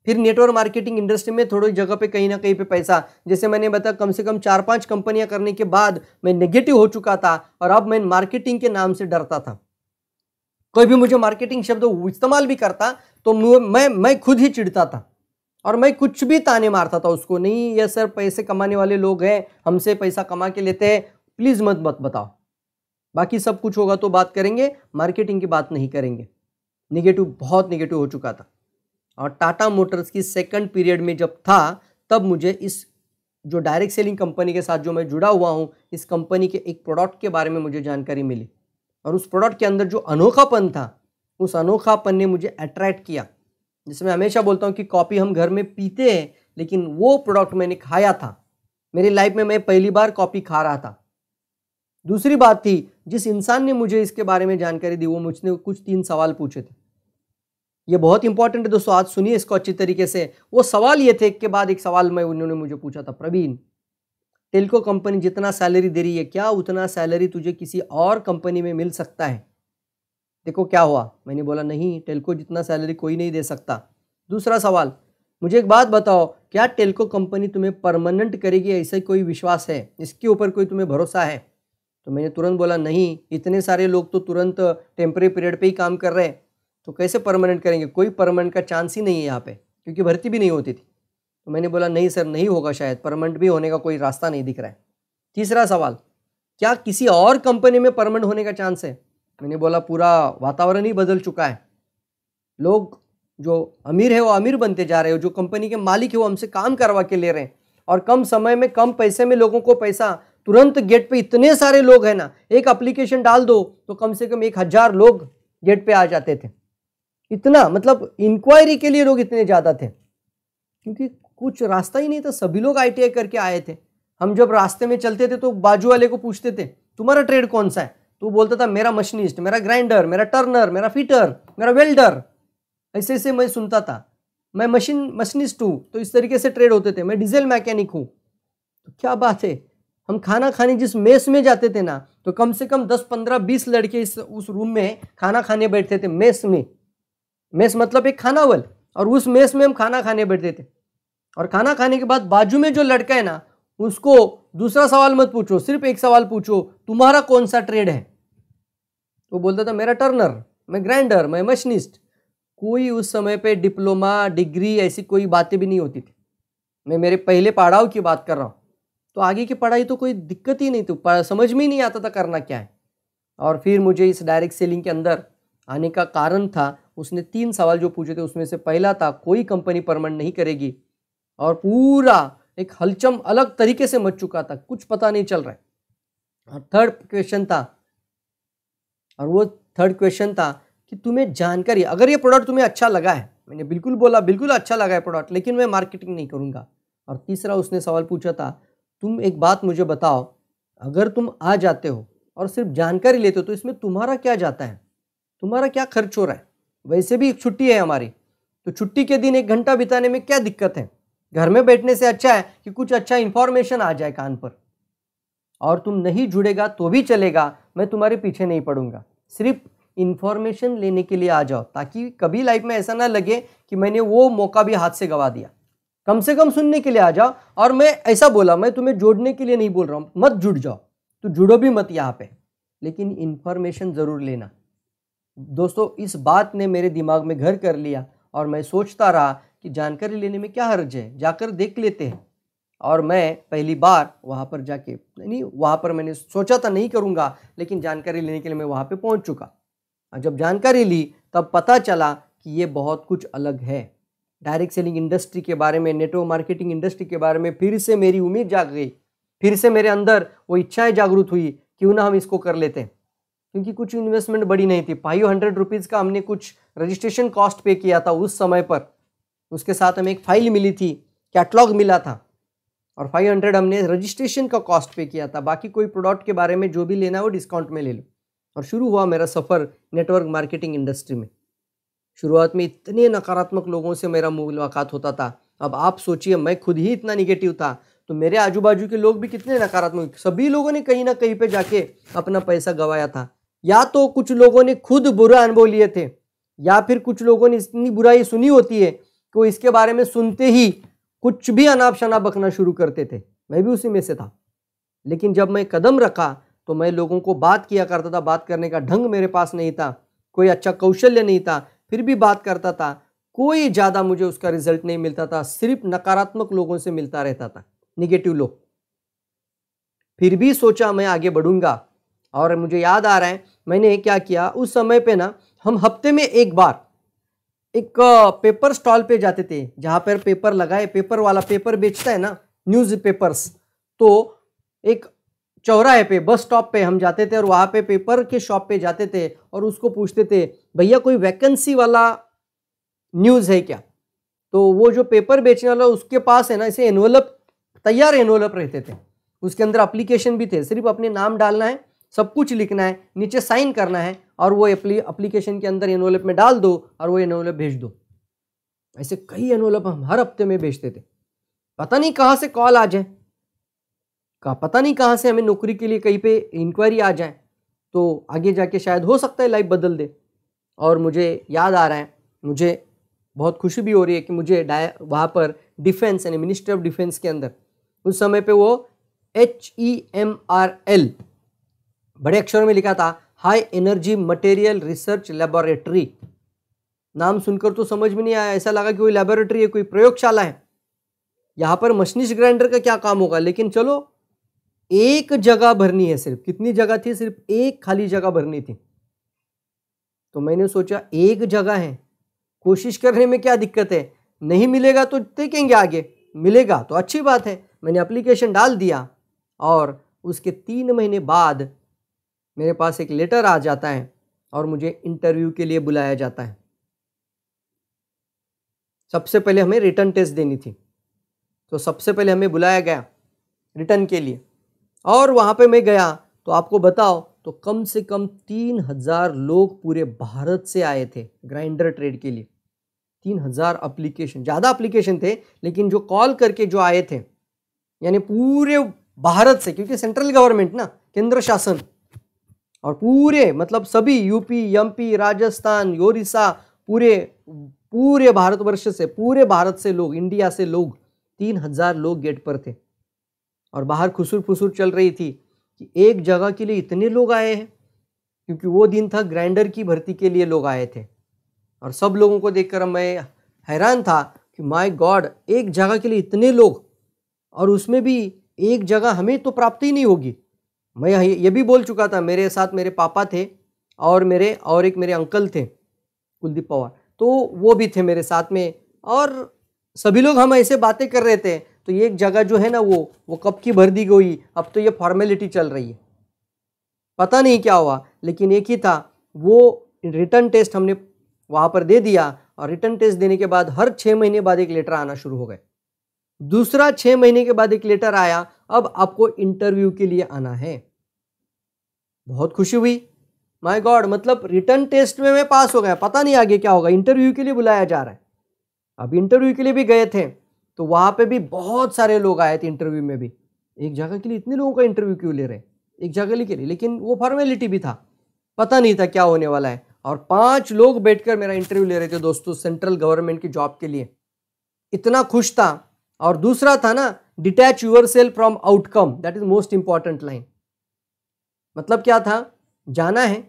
फिर नेटवर्क मार्केटिंग इंडस्ट्री में थोड़ी जगह पे कहीं ना कहीं पे पैसा जैसे मैंने बताया कम से कम चार पांच कंपनियां करने के बाद मैं नेगेटिव हो चुका था और अब मैं मार्केटिंग के नाम से डरता था कोई भी मुझे मार्केटिंग शब्द इस्तेमाल भी करता तो मैं मैं खुद ही चिढ़ता था और मैं कुछ भी ताने मारता था उसको नहीं ये सर पैसे कमाने वाले लोग हैं हमसे पैसा कमा के लेते हैं प्लीज़ मत मत बताओ बाकी सब कुछ होगा तो बात करेंगे मार्केटिंग की बात नहीं करेंगे निगेटिव बहुत निगेटिव हो चुका था और टाटा मोटर्स की सेकंड पीरियड में जब था तब मुझे इस जो डायरेक्ट सेलिंग कंपनी के साथ जो मैं जुड़ा हुआ हूँ इस कंपनी के एक प्रोडक्ट के बारे में मुझे जानकारी मिली और उस प्रोडक्ट के अंदर जो अनोखापन था उस अनोखापन ने मुझे अट्रैक्ट किया जिसमें हमेशा बोलता हूँ कि कॉफ़ी हम घर में पीते हैं लेकिन वो प्रोडक्ट मैंने खाया था मेरी लाइफ में मैं पहली बार कॉफ़ी खा रहा था दूसरी बात थी जिस इंसान ने मुझे इसके बारे में जानकारी दी वो मुझने कुछ तीन सवाल पूछे थे ये बहुत इंपॉर्टेंट है दोस्तों आज सुनिए इसको अच्छी तरीके से वो सवाल ये थे एक के बाद एक सवाल मैं उन्होंने मुझे पूछा था प्रवीण टेलको कंपनी जितना सैलरी दे रही है क्या उतना सैलरी तुझे किसी और कंपनी में मिल सकता है देखो क्या हुआ मैंने बोला नहीं टेलको जितना सैलरी कोई नहीं दे सकता दूसरा सवाल मुझे एक बात बताओ क्या टेलको कंपनी तुम्हें परमानेंट करेगी ऐसा कोई विश्वास है इसके ऊपर कोई तुम्हें भरोसा है तो मैंने तुरंत बोला नहीं इतने सारे लोग तो तुरंत टेम्प्रेरी पीरियड पे ही काम कर रहे हैं तो कैसे परमानेंट करेंगे कोई परमानेंट का चांस ही नहीं है यहाँ पे क्योंकि भर्ती भी नहीं होती थी तो मैंने बोला नहीं सर नहीं होगा शायद परमानेंट भी होने का कोई रास्ता नहीं दिख रहा है तीसरा सवाल क्या किसी और कंपनी में परमानेंट होने का चांस है मैंने बोला पूरा वातावरण ही बदल चुका है लोग जो अमीर है वो अमीर बनते जा रहे हो जो कंपनी के मालिक है वो हमसे काम करवा के ले रहे हैं और कम समय में कम पैसे में लोगों को पैसा तुरंत गेट पे इतने सारे लोग हैं ना एक अप्लीकेशन डाल दो तो कम से कम एक हज़ार लोग गेट पे आ जाते थे इतना मतलब इंक्वायरी के लिए लोग इतने ज़्यादा थे क्योंकि कुछ रास्ता ही नहीं था सभी लोग आई करके आए थे हम जब रास्ते में चलते थे तो बाजू वाले को पूछते थे तुम्हारा ट्रेड कौन सा है तो बोलता था मेरा मशीनिस्ट मेरा ग्राइंडर मेरा टर्नर मेरा फिटर मेरा वेल्डर ऐसे ऐसे मैं सुनता था मैं मशीन मशीनिस्ट हूँ तो इस तरीके से ट्रेड होते थे मैं डीजल मैकेनिक हूँ तो क्या बात है हम खाना खाने जिस मेस में जाते थे ना तो कम से कम दस पंद्रह बीस लड़के इस उस रूम में खाना खाने बैठते थे मेस में मेस मतलब एक खाना खानावल और उस मेस में हम खाना खाने बैठते थे और खाना खाने के बाद बाजू में जो लड़का है ना उसको दूसरा सवाल मत पूछो सिर्फ एक सवाल पूछो तुम्हारा कौन सा ट्रेड है वो बोलता था मेरा टर्नर मैं ग्राइंडर मैं मशीनिस्ट कोई उस समय पे डिप्लोमा डिग्री ऐसी कोई बातें भी नहीं होती थी मैं मेरे पहले पड़ाव की बात कर रहा हूँ तो आगे की पढ़ाई तो कोई दिक्कत ही नहीं थी समझ में ही नहीं आता था करना क्या है और फिर मुझे इस डायरेक्ट सेलिंग के अंदर आने का कारण था उसने तीन सवाल जो पूछे थे उसमें से पहला था कोई कंपनी परमानेंट नहीं करेगी और पूरा एक हलचम अलग तरीके से मच चुका था कुछ पता नहीं चल रहा है और थर्ड क्वेश्चन था और वो थर्ड क्वेश्चन था कि तुम्हें जानकारी अगर ये प्रोडक्ट तुम्हें अच्छा लगा है मैंने बिल्कुल बोला बिल्कुल अच्छा लगा है प्रोडक्ट लेकिन मैं मार्केटिंग नहीं करूँगा और तीसरा उसने सवाल पूछा था तुम एक बात मुझे बताओ अगर तुम आ जाते हो और सिर्फ जानकारी लेते हो तो इसमें तुम्हारा क्या जाता है तुम्हारा क्या खर्च हो रहा है वैसे भी एक छुट्टी है हमारी तो छुट्टी के दिन एक घंटा बिताने में क्या दिक्कत है घर में बैठने से अच्छा है कि कुछ अच्छा इन्फॉर्मेशन आ जाए कान पर और तुम नहीं जुड़ेगा तो भी चलेगा मैं तुम्हारे पीछे नहीं पड़ूंगा सिर्फ इन्फॉर्मेशन लेने के लिए आ जाओ ताकि कभी लाइफ में ऐसा ना लगे कि मैंने वो मौका भी हाथ से गवा दिया कम से कम सुनने के लिए आ जाओ और मैं ऐसा बोला मैं तुम्हें जोड़ने के लिए नहीं बोल रहा हूँ मत जुड़ जाओ तो जुड़ो भी मत यहाँ पे लेकिन इन्फॉर्मेशन ज़रूर लेना दोस्तों इस बात ने मेरे दिमाग में घर कर लिया और मैं सोचता रहा कि जानकारी लेने में क्या हर्ज है जाकर देख लेते हैं और मैं पहली बार वहाँ पर जाके नहीं वहाँ पर मैंने सोचा था नहीं करूँगा लेकिन जानकारी लेने के लिए मैं वहाँ पर पहुँच चुका जब जानकारी ली तब पता चला कि ये बहुत कुछ अलग है डायरेक्ट सेलिंग इंडस्ट्री के बारे में नेटवर्क मार्केटिंग इंडस्ट्री के बारे में फिर से मेरी उम्मीद जाग गई फिर से मेरे अंदर वो इच्छाएं जागरूक हुई क्यों ना हम इसको कर लेते हैं क्योंकि कुछ इन्वेस्टमेंट बड़ी नहीं थी फाइव हंड्रेड रुपीज़ का हमने कुछ रजिस्ट्रेशन कॉस्ट पे किया था उस समय पर उसके साथ हमें एक फाइल मिली थी कैटलॉग मिला था और फाइव हंड्रेड हमने रजिस्ट्रेशन का कॉस्ट पे किया था बाकी कोई प्रोडक्ट के बारे में जो भी लेना है वो डिस्काउंट में ले लो और शुरू हुआ मेरा सफ़र नेटवर्क मार्केटिंग इंडस्ट्री में शुरुआत में इतने नकारात्मक लोगों से मेरा मुलाकात होता था अब आप सोचिए मैं खुद ही इतना निगेटिव था तो मेरे आजू बाजू के लोग भी कितने नकारात्मक सभी लोगों ने कहीं ना कहीं पे जाके अपना पैसा गंवाया था या तो कुछ लोगों ने खुद बुरा अनुभव लिए थे या फिर कुछ लोगों ने इतनी बुराई सुनी होती है कि वो इसके बारे में सुनते ही कुछ भी अनाप शनाप बकना शुरू करते थे मैं भी उसी में से था लेकिन जब मैं कदम रखा तो मैं लोगों को बात किया करता था बात करने का ढंग मेरे पास नहीं था कोई अच्छा कौशल्य नहीं था फिर भी बात करता था कोई ज़्यादा मुझे उसका रिजल्ट नहीं मिलता था सिर्फ नकारात्मक लोगों से मिलता रहता था निगेटिव लोग फिर भी सोचा मैं आगे बढ़ूंगा और मुझे याद आ रहा है मैंने क्या किया उस समय पे ना हम हफ्ते में एक बार एक पेपर स्टॉल पे जाते थे जहाँ पर पेपर लगाए पेपर वाला पेपर बेचता है ना न्यूज़ पेपर्स तो एक चौराहे पे बस स्टॉप पे हम जाते थे और वहाँ पे पेपर के शॉप पे जाते थे और उसको पूछते थे भैया कोई वैकेंसी वाला न्यूज़ है क्या तो वो जो पेपर बेचने वाला उसके पास है ना इसे एनवलप तैयार एनवलप रहते थे उसके अंदर अप्लीकेशन भी थे सिर्फ अपने नाम डालना है सब कुछ लिखना है नीचे साइन करना है और वो अप्लीकेशन के अंदर एनवलप में डाल दो और वो एनवलप भेज दो ऐसे कई एनवलप हम हर हफ्ते में भेजते थे पता नहीं कहाँ से कॉल आ जाए का पता नहीं कहाँ से हमें नौकरी के लिए कहीं पे इंक्वायरी आ जाए तो आगे जाके शायद हो सकता है लाइफ बदल दे और मुझे याद आ रहा है मुझे बहुत खुशी भी हो रही है कि मुझे डाय वहाँ पर डिफेंस यानी मिनिस्ट्री ऑफ डिफेंस के अंदर उस समय पे वो H E M R L बड़े अक्षरों में लिखा था high energy material research laboratory नाम सुनकर तो समझ में नहीं आया ऐसा लगा कि कोई लेबोरेटरी है कोई प्रयोगशाला है यहाँ पर मशनिश ग्राइंडर का क्या काम होगा लेकिन चलो एक जगह भरनी है सिर्फ कितनी जगह थी सिर्फ एक खाली जगह भरनी थी तो मैंने सोचा एक जगह है कोशिश करने में क्या दिक्कत है नहीं मिलेगा तो देखेंगे आगे मिलेगा तो अच्छी बात है मैंने अप्लीकेशन डाल दिया और उसके तीन महीने बाद मेरे पास एक लेटर आ जाता है और मुझे इंटरव्यू के लिए बुलाया जाता है सबसे पहले हमें रिटर्न टेस्ट देनी थी तो सबसे पहले हमें बुलाया गया रिटर्न के लिए और वहाँ पे मैं गया तो आपको बताओ तो कम से कम तीन हज़ार लोग पूरे भारत से आए थे ग्राइंडर ट्रेड के लिए तीन हज़ार अप्लीकेशन ज़्यादा अप्लीकेशन थे लेकिन जो कॉल करके जो आए थे यानी पूरे भारत से क्योंकि सेंट्रल गवर्नमेंट ना केंद्र शासन और पूरे मतलब सभी यूपी एमपी राजस्थान ओरिसा पूरे पूरे भारतवर्ष से पूरे भारत से लोग इंडिया से लोग तीन हज़ार लोग गेट पर थे और बाहर खुसुर फुसुर चल रही थी कि एक जगह के लिए इतने लोग आए हैं क्योंकि वो दिन था ग्राइंडर की भर्ती के लिए लोग आए थे और सब लोगों को देखकर मैं हैरान था कि माय गॉड एक जगह के लिए इतने लोग और उसमें भी एक जगह हमें तो प्राप्त ही नहीं होगी मैं ये भी बोल चुका था मेरे साथ मेरे पापा थे और मेरे और एक मेरे अंकल थे कुलदीप पवार तो वो भी थे मेरे साथ में और सभी लोग हम ऐसे बातें कर रहे थे तो ये जगह जो है ना वो वो कब की भर दी गई अब तो ये फॉर्मेलिटी चल रही है पता नहीं क्या हुआ लेकिन एक ही था वो रिटर्न टेस्ट हमने वहाँ पर दे दिया और रिटर्न टेस्ट देने के बाद हर छः महीने बाद एक लेटर आना शुरू हो गए दूसरा छः महीने के बाद एक लेटर आया अब आपको इंटरव्यू के लिए आना है बहुत खुशी हुई माय गॉड मतलब रिटर्न टेस्ट में मैं पास हो गया पता नहीं आगे क्या होगा इंटरव्यू के लिए बुलाया जा रहा है अब इंटरव्यू के लिए भी गए थे तो वहाँ पे भी बहुत सारे लोग आए थे इंटरव्यू में भी एक जगह के लिए इतने लोगों का इंटरव्यू क्यों ले रहे एक जगह के लिए लेकिन वो फॉर्मेलिटी भी था पता नहीं था क्या होने वाला है और पांच लोग बैठकर मेरा इंटरव्यू ले रहे थे दोस्तों सेंट्रल गवर्नमेंट की जॉब के लिए इतना खुश था और दूसरा था ना detach yourself from outcome that is most important line मतलब क्या था जाना है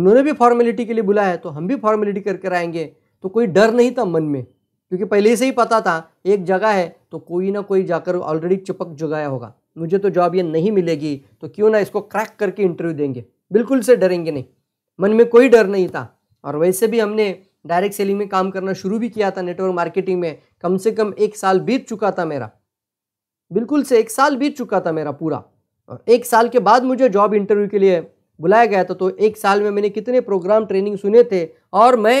उन्होंने भी फॉर्मेलिटी के लिए बुलाया है तो हम भी फॉर्मेलिटी करके आएंगे तो कोई डर नहीं था मन में क्योंकि पहले से ही पता था एक जगह है तो कोई ना कोई जाकर ऑलरेडी चिपक जगाया होगा मुझे तो जॉब ये नहीं मिलेगी तो क्यों ना इसको क्रैक करके इंटरव्यू देंगे बिल्कुल से डरेंगे नहीं मन में कोई डर नहीं था और वैसे भी हमने डायरेक्ट सेलिंग में काम करना शुरू भी किया था नेटवर्क मार्केटिंग में कम से कम एक साल बीत चुका था मेरा बिल्कुल से एक साल बीत चुका था मेरा पूरा और एक साल के बाद मुझे जॉब इंटरव्यू के लिए बुलाया गया था तो एक साल में मैंने कितने प्रोग्राम ट्रेनिंग सुने थे और मैं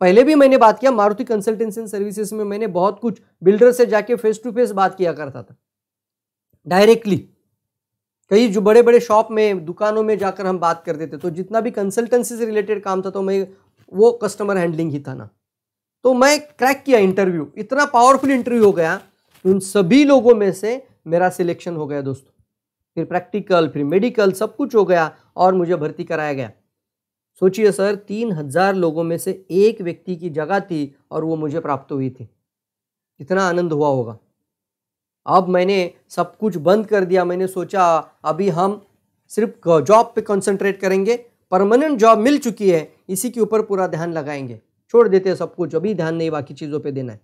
पहले भी मैंने बात किया मारुति कंसल्टेंसी एंड सर्विसेज में मैंने बहुत कुछ बिल्डर से जाके फेस टू फेस बात किया करता था डायरेक्टली कई जो बड़े बड़े शॉप में दुकानों में जाकर हम बात करते थे तो जितना भी कंसल्टेंसी से रिलेटेड काम था तो मैं वो कस्टमर हैंडलिंग ही था ना तो मैं क्रैक किया इंटरव्यू इतना पावरफुल इंटरव्यू हो गया उन सभी लोगों में से मेरा सिलेक्शन हो गया दोस्तों फिर प्रैक्टिकल फिर मेडिकल सब कुछ हो गया और मुझे भर्ती कराया गया सोचिए सर तीन हजार लोगों में से एक व्यक्ति की जगह थी और वो मुझे प्राप्त हुई थी कितना आनंद हुआ होगा अब मैंने सब कुछ बंद कर दिया मैंने सोचा अभी हम सिर्फ जॉब पे कंसंट्रेट करेंगे परमानेंट जॉब मिल चुकी है इसी के ऊपर पूरा ध्यान लगाएंगे छोड़ देते हैं सब कुछ अभी ध्यान नहीं बाकी चीज़ों पे देना है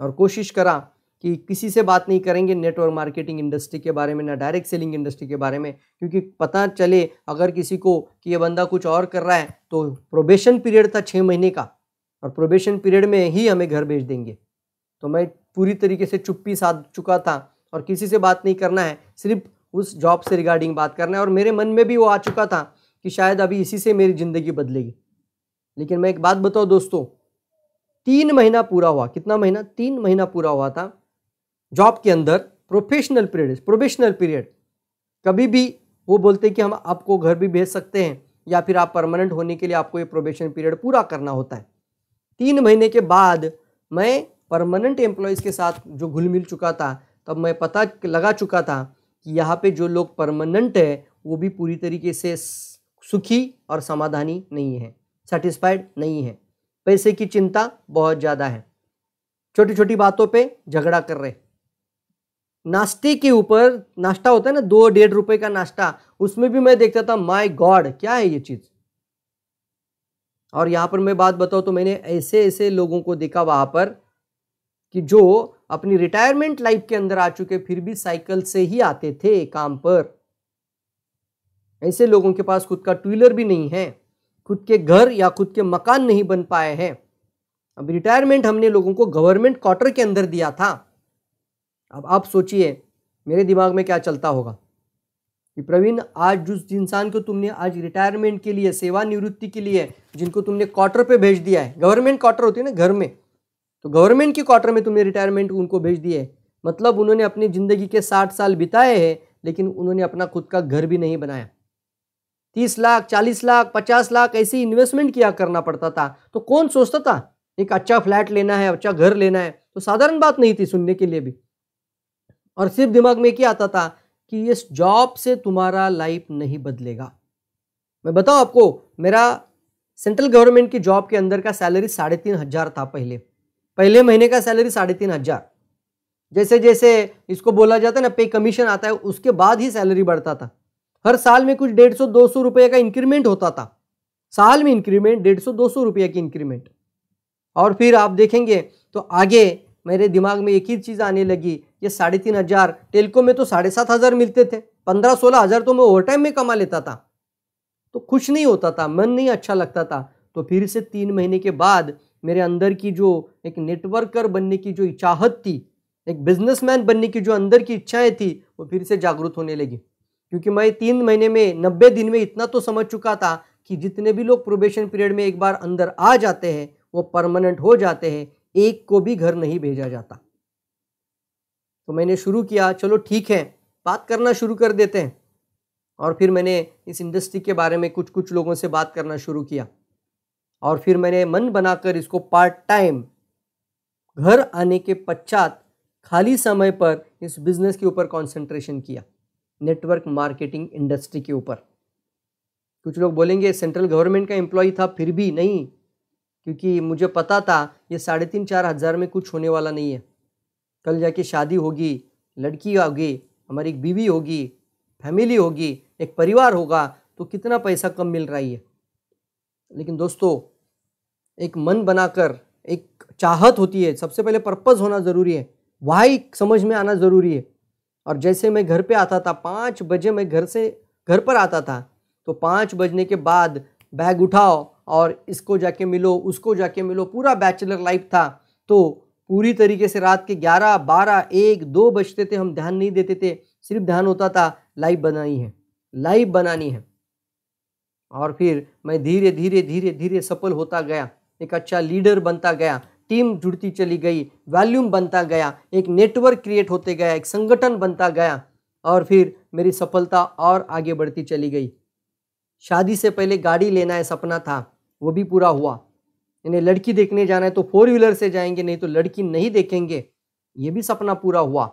और कोशिश करा कि किसी से बात नहीं करेंगे नेटवर्क मार्केटिंग इंडस्ट्री के बारे में ना डायरेक्ट सेलिंग इंडस्ट्री के बारे में क्योंकि पता चले अगर किसी को कि ये बंदा कुछ और कर रहा है तो प्रोबेशन पीरियड था छः महीने का और प्रोबेशन पीरियड में ही हमें घर भेज देंगे तो मैं पूरी तरीके से चुप्पी साध चुका था और किसी से बात नहीं करना है सिर्फ उस जॉब से रिगार्डिंग बात करना है और मेरे मन में भी वो आ चुका था कि शायद अभी इसी से मेरी ज़िंदगी बदलेगी लेकिन मैं एक बात बताऊँ दोस्तों तीन महीना पूरा हुआ कितना महीना तीन महीना पूरा हुआ था जॉब के अंदर प्रोफेशनल पीरियड प्रोबेशनल पीरियड कभी भी वो बोलते हैं कि हम आपको घर भी भेज सकते हैं या फिर आप परमानेंट होने के लिए आपको ये प्रोबेशन पीरियड पूरा करना होता है तीन महीने के बाद मैं परमानेंट एम्प्लॉयज़ के साथ जो घुल मिल चुका था तब मैं पता लगा चुका था कि यहाँ पे जो लोग परमानेंट है वो भी पूरी तरीके से सुखी और समाधानी नहीं है सेटिस्फाइड नहीं है पैसे की चिंता बहुत ज़्यादा है छोटी छोटी बातों पर झगड़ा कर रहे नाश्ते के ऊपर नाश्ता होता है ना दो डेढ़ रुपए का नाश्ता उसमें भी मैं देखता था माय गॉड क्या है ये चीज़ और यहां पर मैं बात बताऊ तो मैंने ऐसे ऐसे लोगों को देखा वहां पर कि जो अपनी रिटायरमेंट लाइफ के अंदर आ चुके फिर भी साइकिल से ही आते थे काम पर ऐसे लोगों के पास खुद का ट्विलर भी नहीं है खुद के घर या खुद के मकान नहीं बन पाए हैं अब रिटायरमेंट हमने लोगों को गवर्नमेंट क्वार्टर के अंदर दिया था अब आप सोचिए मेरे दिमाग में क्या चलता होगा कि प्रवीण आज जिस इंसान को तुमने आज रिटायरमेंट के लिए सेवानिवृत्ति के लिए जिनको तुमने क्वार्टर पे भेज दिया है गवर्नमेंट क्वार्टर होती है ना घर में तो गवर्नमेंट के क्वार्टर में तुमने रिटायरमेंट उनको भेज दिए है मतलब उन्होंने अपनी ज़िंदगी के साठ साल बिताए हैं लेकिन उन्होंने अपना खुद का घर भी नहीं बनाया तीस लाख चालीस लाख पचास लाख ऐसे इन्वेस्टमेंट किया करना पड़ता था तो कौन सोचता था एक अच्छा फ्लैट लेना है अच्छा घर लेना है तो साधारण बात नहीं थी सुनने के लिए भी और सिर्फ दिमाग में क्या आता था कि इस जॉब से तुम्हारा लाइफ नहीं बदलेगा मैं बताऊं आपको मेरा सेंट्रल गवर्नमेंट की जॉब के अंदर का सैलरी साढ़े तीन हज़ार था पहले पहले महीने का सैलरी साढ़े तीन हज़ार जैसे जैसे इसको बोला जाता है ना पे कमीशन आता है उसके बाद ही सैलरी बढ़ता था हर साल में कुछ डेढ़ सौ दो सौ रुपये का इंक्रीमेंट होता था साल में इंक्रीमेंट डेढ़ सौ दो सौ रुपये की इंक्रीमेंट और फिर आप देखेंगे तो आगे मेरे दिमाग में एक ही चीज़ आने लगी ये साढ़े तीन हजार टेलको में तो साढ़े सात हजार मिलते थे पंद्रह सोलह हजार तो मैं ओवर टाइम में कमा लेता था तो खुश नहीं होता था मन नहीं अच्छा लगता था तो फिर से तीन महीने के बाद मेरे अंदर की जो एक नेटवर्कर बनने की जो इचाहत थी एक बिजनेसमैन बनने की जो अंदर की इच्छाएं थी वो फिर से जागरूक होने लगी क्योंकि मैं तीन महीने में नब्बे दिन में इतना तो समझ चुका था कि जितने भी लोग प्रोबेशन पीरियड में एक बार अंदर आ जाते हैं वो परमानेंट हो जाते हैं एक को भी घर नहीं भेजा जाता तो मैंने शुरू किया चलो ठीक है बात करना शुरू कर देते हैं और फिर मैंने इस इंडस्ट्री के बारे में कुछ कुछ लोगों से बात करना शुरू किया और फिर मैंने मन बनाकर इसको पार्ट टाइम घर आने के पश्चात खाली समय पर इस बिज़नेस के ऊपर कंसंट्रेशन किया नेटवर्क मार्केटिंग इंडस्ट्री के ऊपर कुछ लोग बोलेंगे सेंट्रल गवर्नमेंट का एम्प्लॉय था फिर भी नहीं क्योंकि मुझे पता था ये साढ़े तीन चार हज़ार में कुछ होने वाला नहीं है कल जाके शादी होगी लड़की होगी हमारी एक बीवी होगी फैमिली होगी एक परिवार होगा तो कितना पैसा कम मिल रहा है लेकिन दोस्तों एक मन बनाकर एक चाहत होती है सबसे पहले पर्पज़ होना ज़रूरी है वाई समझ में आना ज़रूरी है और जैसे मैं घर पे आता था पाँच बजे मैं घर से घर पर आता था तो पाँच बजने के बाद बैग उठाओ और इसको जाके मिलो उसको जाके मिलो पूरा बैचलर लाइफ था तो पूरी तरीके से रात के ग्यारह बारह एक दो बजते थे हम ध्यान नहीं देते थे सिर्फ ध्यान होता था लाइव बनानी है लाइव बनानी है और फिर मैं धीरे धीरे धीरे धीरे सफल होता गया एक अच्छा लीडर बनता गया टीम जुड़ती चली गई वॉल्यूम बनता गया एक नेटवर्क क्रिएट होते गया एक संगठन बनता गया और फिर मेरी सफलता और आगे बढ़ती चली गई शादी से पहले गाड़ी लेना है सपना था वो भी पूरा हुआ यानी लड़की देखने जाना है तो फोर व्हीलर से जाएंगे नहीं तो लड़की नहीं देखेंगे ये भी सपना पूरा हुआ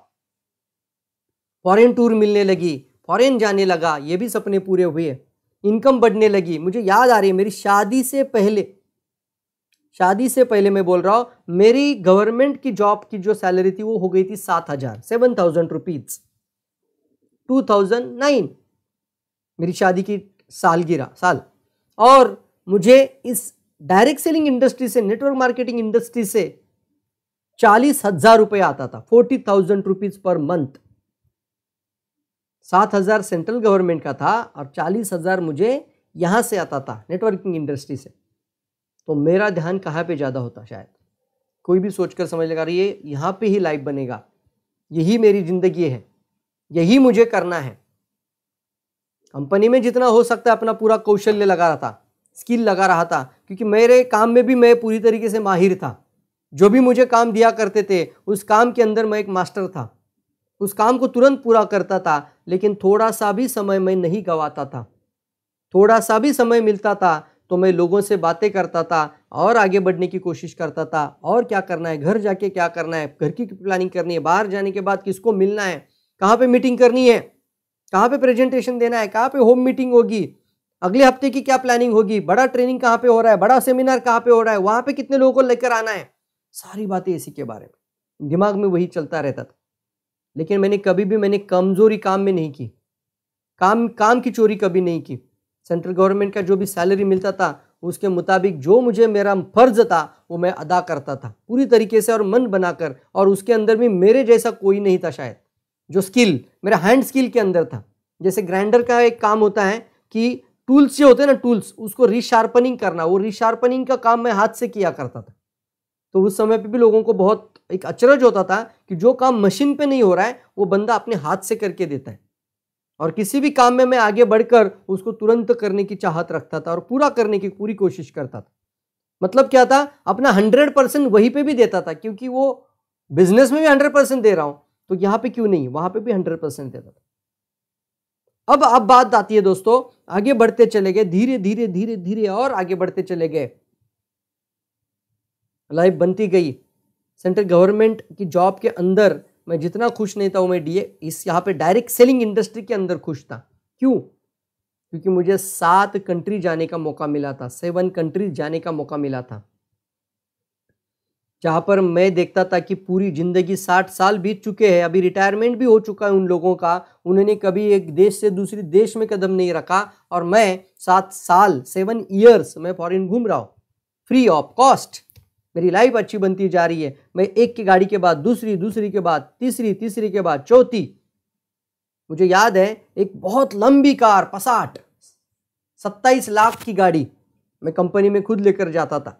फॉरेन टूर मिलने लगी फॉरेन जाने लगा ये भी सपने पूरे हुए इनकम बढ़ने लगी मुझे याद आ रही है मेरी शादी से पहले शादी से पहले मैं बोल रहा हूँ मेरी गवर्नमेंट की जॉब की जो सैलरी थी वो हो गई थी सात हज़ार seven thousand rupees two thousand nine मेरी शादी की सालगिरह साल और मुझे इस डायरेक्ट सेलिंग इंडस्ट्री से नेटवर्क मार्केटिंग इंडस्ट्री से चालीस हजार रुपया आता था forty thousand rupees per month सात हजार सेंट्रल गवर्नमेंट का था और चालीस हजार मुझे यहां से आता था नेटवर्किंग इंडस्ट्री से तो मेरा ध्यान कहाँ पे ज़्यादा होता शायद कोई भी सोचकर समझ लगा रही है यहाँ पे ही लाइफ बनेगा यही मेरी ज़िंदगी है यही मुझे करना है कंपनी में जितना हो सकता है अपना पूरा कौशल्य लगा रहा था स्किल लगा रहा था क्योंकि मेरे काम में भी मैं पूरी तरीके से माहिर था जो भी मुझे काम दिया करते थे उस काम के अंदर मैं एक मास्टर था उस काम को तुरंत पूरा करता था लेकिन थोड़ा सा भी समय मैं नहीं गंवाता था थोड़ा सा भी समय मिलता था तो मैं लोगों से बातें करता था और आगे बढ़ने की कोशिश करता था और क्या करना है घर जाके क्या करना है घर की प्लानिंग करनी है बाहर जाने के बाद किसको मिलना है कहाँ पे मीटिंग करनी है कहाँ पे प्रेजेंटेशन देना है कहाँ पे होम मीटिंग होगी अगले हफ्ते की क्या प्लानिंग होगी बड़ा ट्रेनिंग कहाँ पे हो रहा है बड़ा सेमिनार कहाँ पे हो रहा है वहां पे कितने लोगों को लेकर आना है सारी बातें इसी के बारे में दिमाग में वही चलता रहता था लेकिन मैंने कभी भी मैंने कमजोरी काम में नहीं की काम काम की चोरी कभी नहीं की सेंट्रल गवर्नमेंट का जो भी सैलरी मिलता था उसके मुताबिक जो मुझे मेरा फर्ज था वो मैं अदा करता था पूरी तरीके से और मन बनाकर और उसके अंदर भी मेरे जैसा कोई नहीं था शायद जो स्किल मेरा हैंड स्किल के अंदर था जैसे ग्राइंडर का एक काम होता है कि टूल्स ये होते हैं ना टूल्स उसको रिशार्पनिंग करना वो रिशार्पनिंग का काम मैं हाथ से किया करता था तो उस समय पे भी लोगों को बहुत एक अचरज होता था कि जो काम मशीन पे नहीं हो रहा है वो बंदा अपने हाथ से करके देता है और किसी भी काम में मैं आगे बढ़कर उसको तुरंत करने की चाहत रखता था और पूरा करने की पूरी कोशिश करता था मतलब क्या था अपना हंड्रेड परसेंट वहीं पर भी देता था क्योंकि वो बिजनेस में भी हंड्रेड परसेंट दे रहा हूँ तो यहाँ पे क्यों नहीं वहाँ पे भी हंड्रेड परसेंट देता था अब अब बात आती है दोस्तों आगे बढ़ते चले गए धीरे धीरे धीरे धीरे और आगे बढ़ते चले गए लाइफ बनती गई सेंट्रल गवर्नमेंट की जॉब के अंदर मैं जितना खुश नहीं था वो मैं डीए इस यहाँ पे डायरेक्ट सेलिंग इंडस्ट्री के अंदर खुश था क्यों क्योंकि मुझे सात कंट्री जाने का मौका मिला था सेवन कंट्री जाने का मौका मिला था जहाँ पर मैं देखता था कि पूरी ज़िंदगी साठ साल बीत चुके हैं अभी रिटायरमेंट भी हो चुका है उन लोगों का उन्होंने कभी एक देश से दूसरे देश में कदम नहीं रखा और मैं सात साल सेवन ईयर्स मैं फॉरेन घूम रहा हूँ फ्री ऑफ कॉस्ट मेरी लाइफ अच्छी बनती जा रही है मैं एक की गाड़ी के बाद दूसरी दूसरी के बाद तीसरी तीसरी के बाद चौथी मुझे याद है एक बहुत लंबी कार पसाट सत्ताईस लाख की गाड़ी मैं कंपनी में खुद लेकर जाता था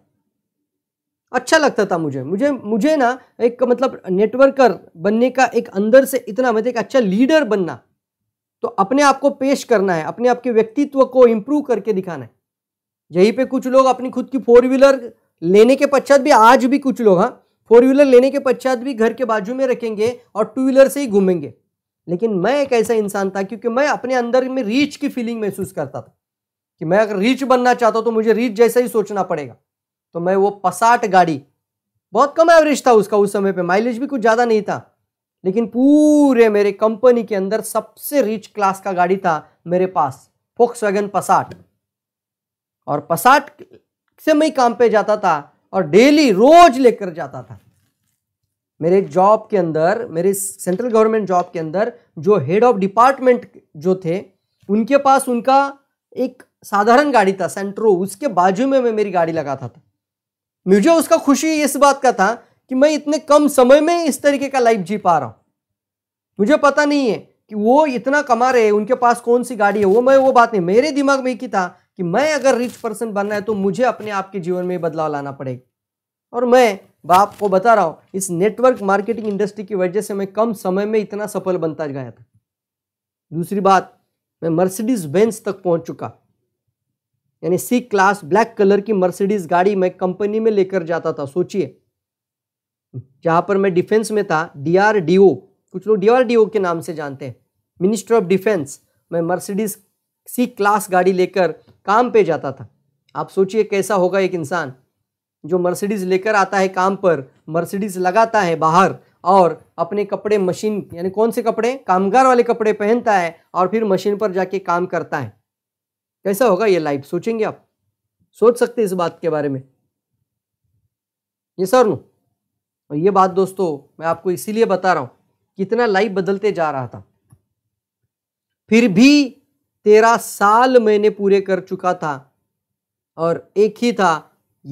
अच्छा लगता था मुझे मुझे मुझे ना एक मतलब नेटवर्कर बनने का एक अंदर से इतना मतलब एक अच्छा लीडर बनना तो अपने आप को पेश करना है अपने आपके व्यक्तित्व को इम्प्रूव करके दिखाना है यहीं पे कुछ लोग अपनी खुद की फोर व्हीलर लेने के पश्चात भी आज भी कुछ लोग हाँ फोर व्हीलर लेने के पश्चात भी घर के बाजू में रखेंगे और टू व्हीलर से ही घूमेंगे लेकिन मैं एक ऐसा इंसान था क्योंकि मैं अपने अंदर में रीच की फीलिंग महसूस करता था कि मैं अगर रीच बनना चाहता हूँ तो मुझे रीच जैसा ही सोचना पड़ेगा तो मैं वो पसाट गाड़ी बहुत कम एवरेज था उसका उस समय पे माइलेज भी कुछ ज़्यादा नहीं था लेकिन पूरे मेरे कंपनी के अंदर सबसे रिच क्लास का गाड़ी था मेरे पास फोक्स वैगन पसाट और पसाट से मैं काम पे जाता था और डेली रोज लेकर जाता था मेरे जॉब के अंदर मेरे सेंट्रल गवर्नमेंट जॉब के अंदर जो हेड ऑफ डिपार्टमेंट जो थे उनके पास उनका एक साधारण गाड़ी था सेंट्रो उसके बाजू में मैं मेरी गाड़ी लगाता था मुझे उसका खुशी इस बात का था कि मैं इतने कम समय में इस तरीके का लाइफ जी पा रहा हूँ मुझे पता नहीं है कि वो इतना कमा रहे हैं उनके पास कौन सी गाड़ी है वो मैं वो बात नहीं मेरे दिमाग में ही था कि मैं अगर रिच पर्सन बनना है तो मुझे अपने आप के जीवन में बदलाव लाना पड़ेगा और मैं बाप को बता रहा हूँ इस नेटवर्क मार्केटिंग इंडस्ट्री की वजह से मैं कम समय में इतना सफल बनता गया था दूसरी बात मैं मर्सिडीज बेंच तक पहुँच चुका यानी सी क्लास ब्लैक कलर की मर्सिडीज गाड़ी मैं कंपनी में लेकर जाता था सोचिए जहां पर मैं डिफेंस में था डीआरडीओ कुछ लोग डीआरडीओ के नाम से जानते हैं मिनिस्टर ऑफ डिफेंस मैं मर्सिडीज सी क्लास गाड़ी लेकर काम पे जाता था आप सोचिए कैसा होगा एक इंसान जो मर्सिडीज़ लेकर आता है काम पर मर्सिडीज़ लगाता है बाहर और अपने कपड़े मशीन यानी कौन से कपड़े कामगार वाले कपड़े पहनता है और फिर मशीन पर जाके काम करता है कैसा होगा ये लाइफ सोचेंगे आप सोच सकते इस बात के बारे में ये सर नो और ये बात दोस्तों मैं आपको इसीलिए बता रहा हूं कितना लाइफ बदलते जा रहा था फिर भी तेरह साल मैंने पूरे कर चुका था और एक ही था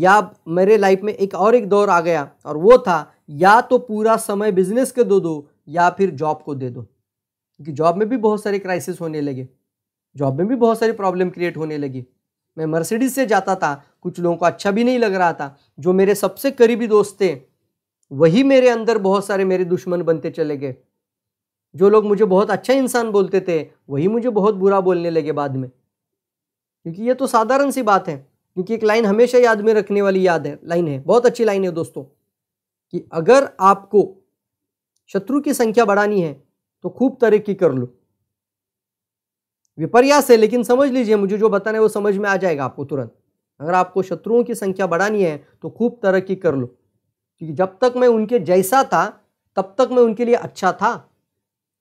या मेरे लाइफ में एक और एक दौर आ गया और वो था या तो पूरा समय बिजनेस के दो दो या फिर जॉब को दे दो क्योंकि जॉब में भी बहुत सारे क्राइसिस होने लगे जॉब में भी बहुत सारी प्रॉब्लम क्रिएट होने लगी मैं मर्सिडीज से जाता था कुछ लोगों को अच्छा भी नहीं लग रहा था जो मेरे सबसे करीबी दोस्त थे वही मेरे अंदर बहुत सारे मेरे दुश्मन बनते चले गए जो लोग मुझे बहुत अच्छा इंसान बोलते थे वही मुझे बहुत बुरा बोलने लगे बाद में क्योंकि ये तो साधारण सी बात है क्योंकि एक लाइन हमेशा याद में रखने वाली याद है लाइन है बहुत अच्छी लाइन है दोस्तों कि अगर आपको शत्रु की संख्या बढ़ानी है तो खूब तरक्की कर लो विपर्यास है लेकिन समझ लीजिए मुझे जो बताना है वो समझ में आ जाएगा आपको तुरंत अगर आपको शत्रुओं की संख्या बढ़ानी है तो खूब तरक्की कर लो क्योंकि जब तक मैं उनके जैसा था तब तक मैं उनके लिए अच्छा था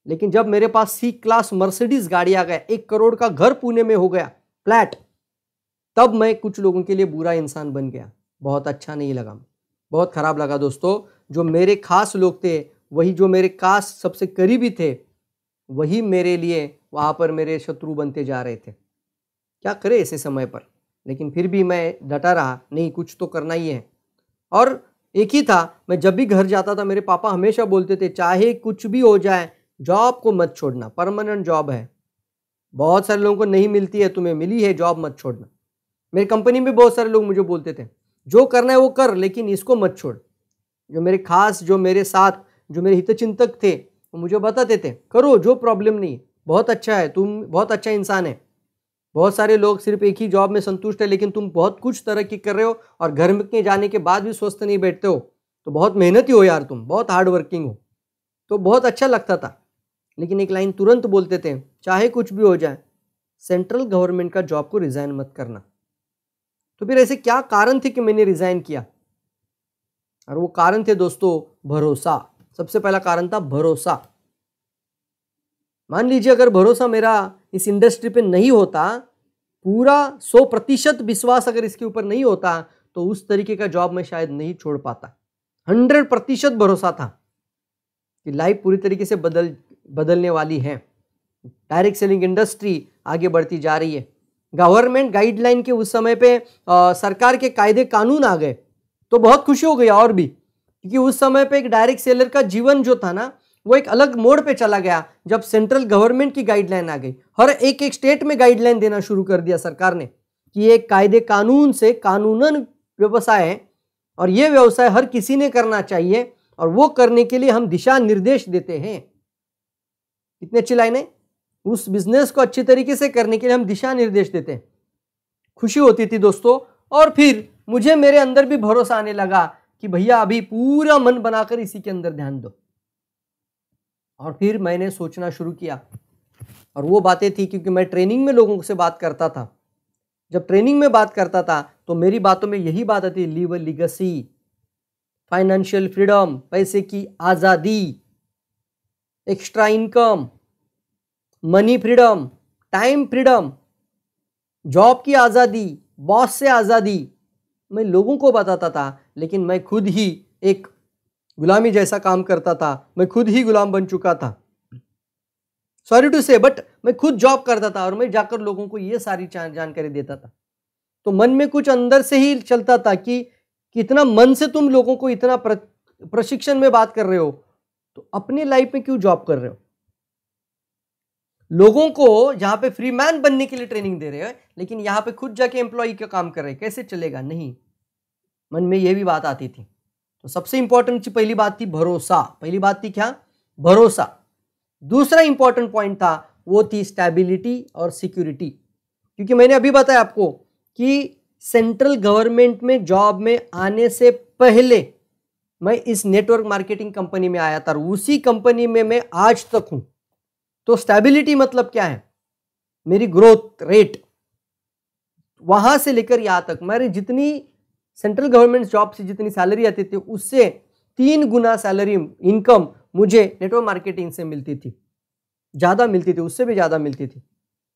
लेकिन जब मेरे पास सी क्लास मर्सिडीज गाड़ी आ गया एक करोड़ का घर पुणे में हो गया फ्लैट तब मैं कुछ लोगों के लिए बुरा इंसान बन गया बहुत अच्छा नहीं लगा बहुत ख़राब लगा दोस्तों जो मेरे खास लोग थे वही जो मेरे खास सबसे करीबी थे वही मेरे लिए वहाँ पर मेरे शत्रु बनते जा रहे थे क्या करे ऐसे समय पर लेकिन फिर भी मैं डटा रहा नहीं कुछ तो करना ही है और एक ही था मैं जब भी घर जाता था मेरे पापा हमेशा बोलते थे चाहे कुछ भी हो जाए जॉब को मत छोड़ना परमानेंट जॉब है बहुत सारे लोगों को नहीं मिलती है तुम्हें मिली है जॉब मत छोड़ना मेरे कंपनी में बहुत सारे लोग मुझे बोलते थे जो करना है वो कर लेकिन इसको मत छोड़ जो मेरे खास जो मेरे साथ जो मेरे हितचिंतक थे वो मुझे बताते थे करो जो प्रॉब्लम नहीं बहुत अच्छा है तुम बहुत अच्छा इंसान है बहुत सारे लोग सिर्फ एक ही जॉब में संतुष्ट है लेकिन तुम बहुत कुछ तरक्की कर रहे हो और घर में जाने के बाद भी स्वस्थ नहीं बैठते हो तो बहुत मेहनती हो यार तुम बहुत हार्ड वर्किंग हो तो बहुत अच्छा लगता था लेकिन एक लाइन तुरंत बोलते थे चाहे कुछ भी हो जाए सेंट्रल गवर्नमेंट का जॉब को रिज़ाइन मत करना तो फिर ऐसे क्या कारण थे कि मैंने रिज़ाइन किया और वो कारण थे दोस्तों भरोसा सबसे पहला कारण था भरोसा मान लीजिए अगर भरोसा मेरा इस इंडस्ट्री पे नहीं होता पूरा सौ प्रतिशत विश्वास अगर इसके ऊपर नहीं होता तो उस तरीके का जॉब मैं शायद नहीं छोड़ पाता हंड्रेड प्रतिशत भरोसा था कि लाइफ पूरी तरीके से बदल बदलने वाली है डायरेक्ट सेलिंग इंडस्ट्री आगे बढ़ती जा रही है गवर्नमेंट गाइडलाइन के उस समय पे आ, सरकार के कायदे कानून आ गए तो बहुत खुशी हो गई और भी क्योंकि उस समय पे एक डायरेक्ट सेलर का जीवन जो था ना वो एक अलग मोड पे चला गया जब सेंट्रल गवर्नमेंट की गाइडलाइन आ गई हर एक एक स्टेट में गाइडलाइन देना शुरू कर दिया सरकार ने कि ये कायदे कानून से कानूनन व्यवसाय है और ये व्यवसाय हर किसी ने करना चाहिए और वो करने के लिए हम दिशा निर्देश देते हैं इतने अच्छी लाइन है उस बिजनेस को अच्छी तरीके से करने के लिए हम दिशा निर्देश देते हैं खुशी होती थी दोस्तों और फिर मुझे मेरे अंदर भी भरोसा आने लगा कि भैया अभी पूरा मन बनाकर इसी के अंदर ध्यान दो और फिर मैंने सोचना शुरू किया और वो बातें थी क्योंकि मैं ट्रेनिंग में लोगों से बात करता था जब ट्रेनिंग में बात करता था तो मेरी बातों में यही बात आती लीव लिगसी फाइनेंशियल फ्रीडम पैसे की आज़ादी extra income money freedom time freedom job की आज़ादी बॉस से आज़ादी मैं लोगों को बताता था लेकिन मैं खुद ही एक गुलामी जैसा काम करता था मैं खुद ही गुलाम बन चुका था सॉरी टू से बट मैं खुद जॉब करता था और मैं जाकर लोगों को ये सारी जानकारी देता था तो मन में कुछ अंदर से ही चलता था कि कितना मन से तुम लोगों को इतना प्रशिक्षण में बात कर रहे हो तो अपने लाइफ में क्यों जॉब कर रहे हो लोगों को जहां पे फ्री मैन बनने के लिए ट्रेनिंग दे रहे हो लेकिन यहां पे खुद जाके एम्प्लॉय का काम कर रहे हैं कैसे चलेगा नहीं मन में यह भी बात आती थी तो सबसे इंपॉर्टेंट पहली बात थी भरोसा पहली बात थी क्या भरोसा दूसरा इंपॉर्टेंट पॉइंट था वो थी स्टेबिलिटी और सिक्योरिटी क्योंकि मैंने अभी बताया आपको कि सेंट्रल गवर्नमेंट में जॉब में आने से पहले मैं इस नेटवर्क मार्केटिंग कंपनी में आया था उसी कंपनी में मैं आज तक हूं तो स्टेबिलिटी मतलब क्या है मेरी ग्रोथ रेट वहां से लेकर यहां तक मेरी जितनी सेंट्रल गवर्नमेंट जॉब से जितनी सैलरी आती थी उससे तीन गुना सैलरी इनकम मुझे नेटवर्क मार्केटिंग से मिलती थी ज़्यादा मिलती थी उससे भी ज़्यादा मिलती थी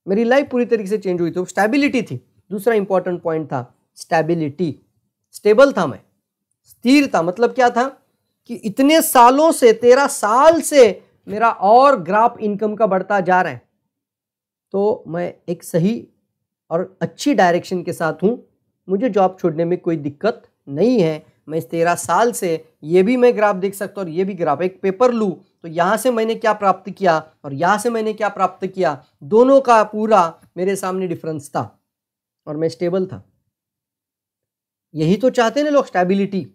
मेरी लाइफ पूरी तरीके से चेंज हुई थी तो स्टेबिलिटी थी दूसरा इंपॉर्टेंट पॉइंट था स्टेबिलिटी स्टेबल था मैं स्थिर था मतलब क्या था कि इतने सालों से तेरह साल से मेरा और ग्राफ इनकम का बढ़ता जा रहा है तो मैं एक सही और अच्छी डायरेक्शन के साथ हूँ मुझे जॉब छोड़ने में कोई दिक्कत नहीं है मैं इस तेरह साल से ये भी मैं ग्राफ देख सकता हूँ और ये भी ग्राफ एक पेपर लूँ तो यहाँ से मैंने क्या प्राप्त किया और यहाँ से मैंने क्या प्राप्त किया दोनों का पूरा मेरे सामने डिफरेंस था और मैं स्टेबल था यही तो चाहते ना लोग स्टेबिलिटी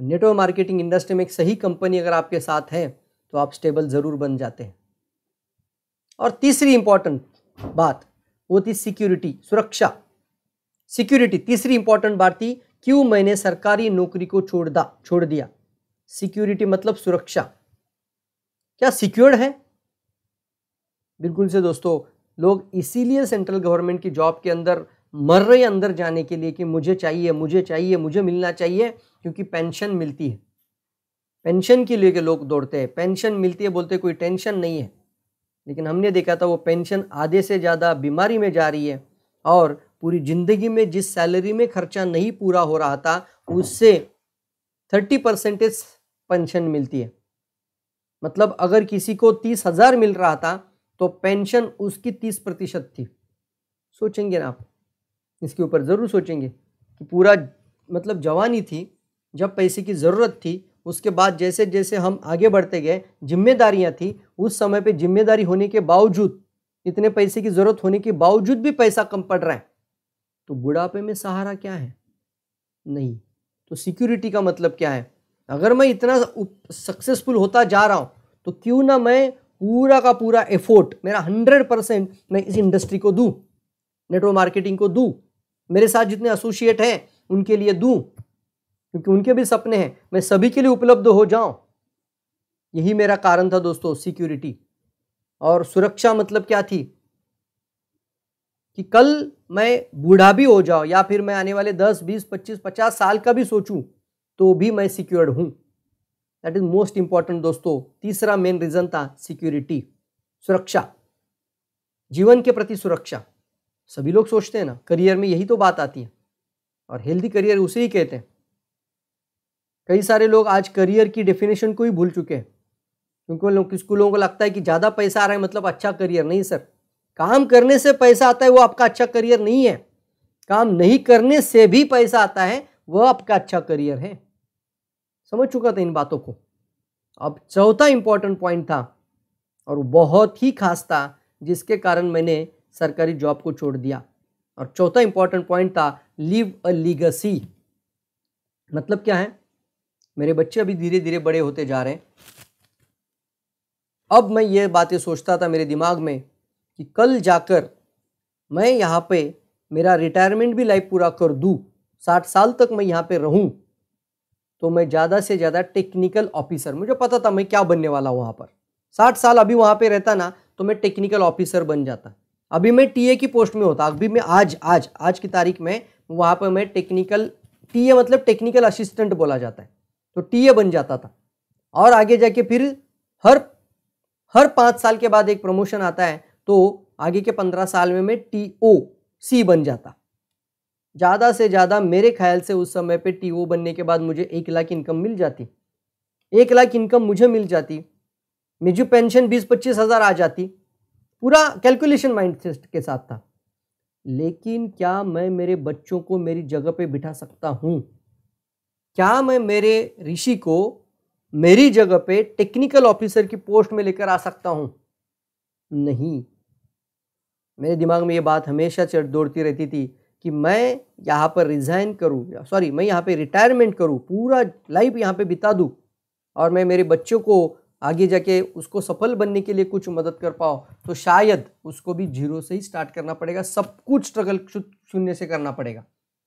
नेटवर्क मार्केटिंग इंडस्ट्री में एक सही कंपनी अगर आपके साथ है तो आप स्टेबल ज़रूर बन जाते हैं और तीसरी इंपॉर्टेंट बात वो थी सिक्योरिटी सुरक्षा सिक्योरिटी तीसरी इंपॉर्टेंट बात थी क्यों मैंने सरकारी नौकरी को छोड़ दा छोड़ दिया सिक्योरिटी मतलब सुरक्षा क्या सिक्योर्ड है बिल्कुल से दोस्तों लोग इसीलिए सेंट्रल गवर्नमेंट की जॉब के अंदर मर रहे अंदर जाने के लिए कि मुझे चाहिए मुझे चाहिए मुझे मिलना चाहिए क्योंकि पेंशन मिलती है पेंशन के लिए के लोग दौड़ते हैं पेंशन मिलती है बोलते कोई टेंशन नहीं है लेकिन हमने देखा था वो पेंशन आधे से ज़्यादा बीमारी में जा रही है और पूरी जिंदगी में जिस सैलरी में खर्चा नहीं पूरा हो रहा था उससे थर्टी परसेंटेज पेंशन मिलती है मतलब अगर किसी को तीस हजार मिल रहा था तो पेंशन उसकी तीस प्रतिशत थी सोचेंगे ना आप इसके ऊपर ज़रूर सोचेंगे कि पूरा मतलब जवानी थी जब पैसे की ज़रूरत थी उसके बाद जैसे जैसे हम आगे बढ़ते गए जिम्मेदारियां थी उस समय पे जिम्मेदारी होने के बावजूद इतने पैसे की ज़रूरत होने के बावजूद भी पैसा कम पड़ रहा है तो बुढ़ापे में सहारा क्या है नहीं तो सिक्योरिटी का मतलब क्या है अगर मैं इतना सक्सेसफुल होता जा रहा हूँ तो क्यों ना मैं पूरा का पूरा एफोर्ट मेरा हंड्रेड परसेंट मैं इस इंडस्ट्री को दूँ नेटवर्क मार्केटिंग को दूँ मेरे साथ जितने एसोसिएट हैं उनके लिए दूँ क्योंकि उनके भी सपने हैं मैं सभी के लिए उपलब्ध हो जाऊँ यही मेरा कारण था दोस्तों सिक्योरिटी और सुरक्षा मतलब क्या थी कि कल मैं बूढ़ा भी हो जाऊँ या फिर मैं आने वाले दस बीस पच्चीस पचास साल का भी सोचूं तो भी मैं सिक्योर्ड हूँ दैट इज मोस्ट इंपॉर्टेंट दोस्तों तीसरा मेन रीजन था सिक्योरिटी सुरक्षा जीवन के प्रति सुरक्षा सभी लोग सोचते हैं ना करियर में यही तो बात आती है और हेल्दी करियर उसे ही कहते हैं कई सारे लोग आज करियर की डेफिनेशन को ही भूल चुके हैं क्योंकि लोग किसको लोगों को लगता है कि ज़्यादा पैसा आ रहा है मतलब अच्छा करियर नहीं सर काम करने से पैसा आता है वो आपका अच्छा करियर नहीं है काम नहीं करने से भी पैसा आता है वह आपका अच्छा करियर है समझ चुका था इन बातों को अब चौथा इंपॉर्टेंट पॉइंट था और बहुत ही खास था जिसके कारण मैंने सरकारी जॉब को छोड़ दिया और चौथा इंपॉर्टेंट पॉइंट था लिव अ लीगसी मतलब क्या है मेरे बच्चे अभी धीरे धीरे बड़े होते जा रहे हैं अब मैं ये बातें सोचता था मेरे दिमाग में कि कल जाकर मैं यहाँ पे मेरा रिटायरमेंट भी लाइफ पूरा कर दूँ साठ साल तक मैं यहाँ पे रहूँ तो मैं ज़्यादा से ज़्यादा टेक्निकल ऑफिसर मुझे पता था मैं क्या बनने वाला हूँ वहाँ पर साठ साल अभी वहाँ पे रहता ना तो मैं टेक्निकल ऑफिसर बन जाता अभी मैं टीए की पोस्ट में होता अभी मैं आज आज आज की तारीख में वहाँ पर मैं टेक्निकल टीए मतलब टेक्निकल असिस्टेंट बोला जाता है तो टीए बन जाता था और आगे जाके फिर हर हर पाँच साल के बाद एक प्रमोशन आता है तो आगे के पंद्रह साल में मैं टी ओ सी बन जाता ज़्यादा से ज़्यादा मेरे ख्याल से उस समय पे टी ओ बनने के बाद मुझे एक लाख इनकम मिल जाती एक लाख इनकम मुझे मिल जाती मेरी पेंशन बीस पच्चीस हज़ार आ जाती पूरा कैलकुलेशन माइंड के साथ था लेकिन क्या मैं मेरे बच्चों को मेरी जगह पे बिठा सकता हूँ क्या मैं मेरे ऋषि को मेरी जगह पे टेक्निकल ऑफिसर की पोस्ट में लेकर आ सकता हूँ नहीं मेरे दिमाग में ये बात हमेशा चढ़ दौड़ती रहती थी कि मैं यहाँ पर रिज़ाइन करूँ सॉरी मैं यहाँ पे रिटायरमेंट करूँ पूरा लाइफ यहाँ पे बिता दूँ और मैं मेरे बच्चों को आगे जाके उसको सफल बनने के लिए कुछ मदद कर पाओ तो शायद उसको भी जीरो से ही स्टार्ट करना पड़ेगा सब कुछ स्ट्रगल शून्य से करना पड़ेगा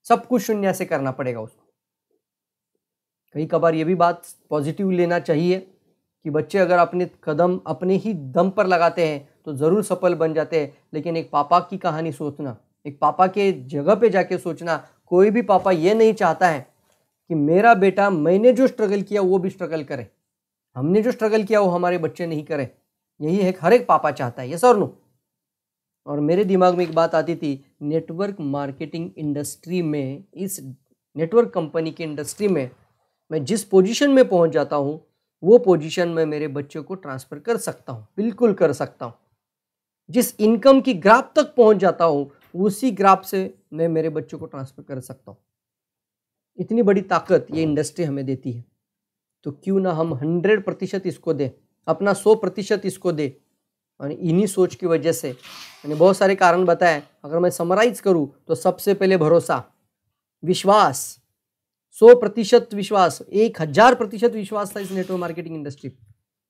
सब कुछ शून्य से करना पड़ेगा उसको कई कबार ये भी बात पॉजिटिव लेना चाहिए कि बच्चे अगर अपने कदम अपने ही दम पर लगाते हैं तो ज़रूर सफल बन जाते हैं लेकिन एक पापा की कहानी सोचना एक पापा के जगह पे जाके सोचना कोई भी पापा ये नहीं चाहता है कि मेरा बेटा मैंने जो स्ट्रगल किया वो भी स्ट्रगल करे हमने जो स्ट्रगल किया वो हमारे बच्चे नहीं करें यही एक हर एक पापा चाहता है ये सर नो और मेरे दिमाग में एक बात आती थी नेटवर्क मार्केटिंग इंडस्ट्री में इस नेटवर्क कंपनी की इंडस्ट्री में मैं जिस पोजीशन में पहुंच जाता हूँ वो पोजीशन में मेरे बच्चों को ट्रांसफ़र कर सकता हूँ बिल्कुल कर सकता हूँ जिस इनकम की ग्राफ तक पहुंच जाता हूं उसी ग्राफ से मैं मेरे बच्चों को ट्रांसफ़र कर सकता हूं इतनी बड़ी ताकत ये इंडस्ट्री हमें देती है तो क्यों ना हम हंड्रेड प्रतिशत इसको दें अपना सौ प्रतिशत इसको दे और इन्हीं सोच की वजह से मैंने बहुत सारे कारण बताए अगर मैं समराइज करूँ तो सबसे पहले भरोसा विश्वास सौ प्रतिशत विश्वास एक हज़ार प्रतिशत विश्वास था इस नेटवर्क मार्केटिंग इंडस्ट्री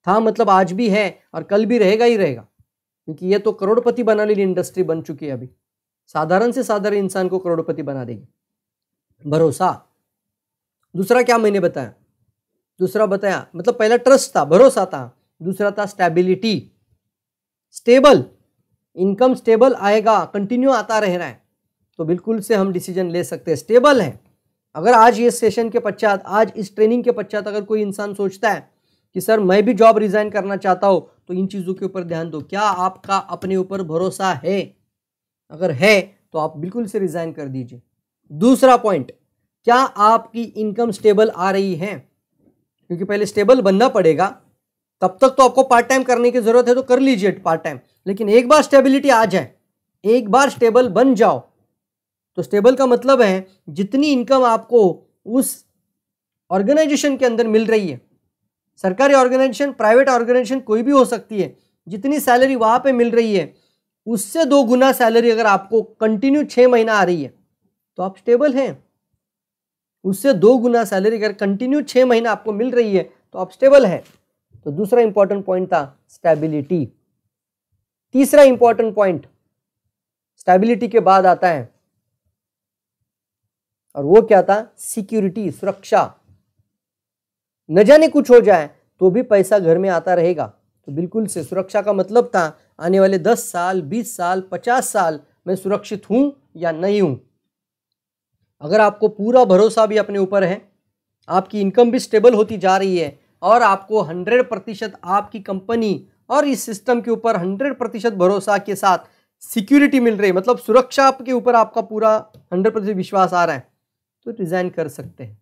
था मतलब आज भी है और कल भी रहेगा ही रहेगा क्योंकि ये तो करोड़पति बनाने वाली इंडस्ट्री बन चुकी है अभी साधारण से साधारण इंसान को करोड़पति बना देगी भरोसा दूसरा क्या मैंने बताया दूसरा बताया मतलब पहला ट्रस्ट था भरोसा था दूसरा था स्टेबिलिटी स्टेबल इनकम स्टेबल आएगा कंटिन्यू आता रह रहा है तो बिल्कुल से हम डिसीजन ले सकते हैं स्टेबल है अगर आज ये सेशन के पश्चात आज इस ट्रेनिंग के पश्चात अगर कोई इंसान सोचता है कि सर मैं भी जॉब रिज़ाइन करना चाहता हूँ तो इन चीज़ों के ऊपर ध्यान दो क्या आपका अपने ऊपर भरोसा है अगर है तो आप बिल्कुल से रिज़ाइन कर दीजिए दूसरा पॉइंट क्या आपकी इनकम स्टेबल आ रही है क्योंकि पहले स्टेबल बनना पड़ेगा तब तक तो आपको पार्ट टाइम करने की ज़रूरत है तो कर लीजिए पार्ट टाइम लेकिन एक बार स्टेबिलिटी आ जाए एक बार स्टेबल बन जाओ तो स्टेबल का मतलब है जितनी इनकम आपको उस ऑर्गेनाइजेशन के अंदर मिल रही है सरकारी ऑर्गेनाइजेशन प्राइवेट ऑर्गेनाइजेशन कोई भी हो सकती है जितनी सैलरी वहाँ पे मिल रही है उससे दो गुना सैलरी अगर आपको कंटिन्यू छः महीना आ रही है तो आप स्टेबल हैं उससे दो गुना सैलरी अगर कंटिन्यू छः महीना आपको मिल रही है तो आप स्टेबल हैं तो दूसरा इंपॉर्टेंट पॉइंट था स्टेबिलिटी तीसरा इंपॉर्टेंट पॉइंट स्टेबिलिटी के बाद आता है और वो क्या था सिक्योरिटी सुरक्षा न जाने कुछ हो जाए तो भी पैसा घर में आता रहेगा तो बिल्कुल से सुरक्षा का मतलब था आने वाले दस साल बीस साल पचास साल मैं सुरक्षित हूँ या नहीं हूँ अगर आपको पूरा भरोसा भी अपने ऊपर है आपकी इनकम भी स्टेबल होती जा रही है और आपको हंड्रेड प्रतिशत आपकी कंपनी और इस सिस्टम के ऊपर हंड्रेड प्रतिशत भरोसा के साथ सिक्योरिटी मिल रही है मतलब सुरक्षा आपके ऊपर आपका पूरा हंड्रेड प्रतिशत विश्वास आ रहा है तो रिज़ाइन कर सकते हैं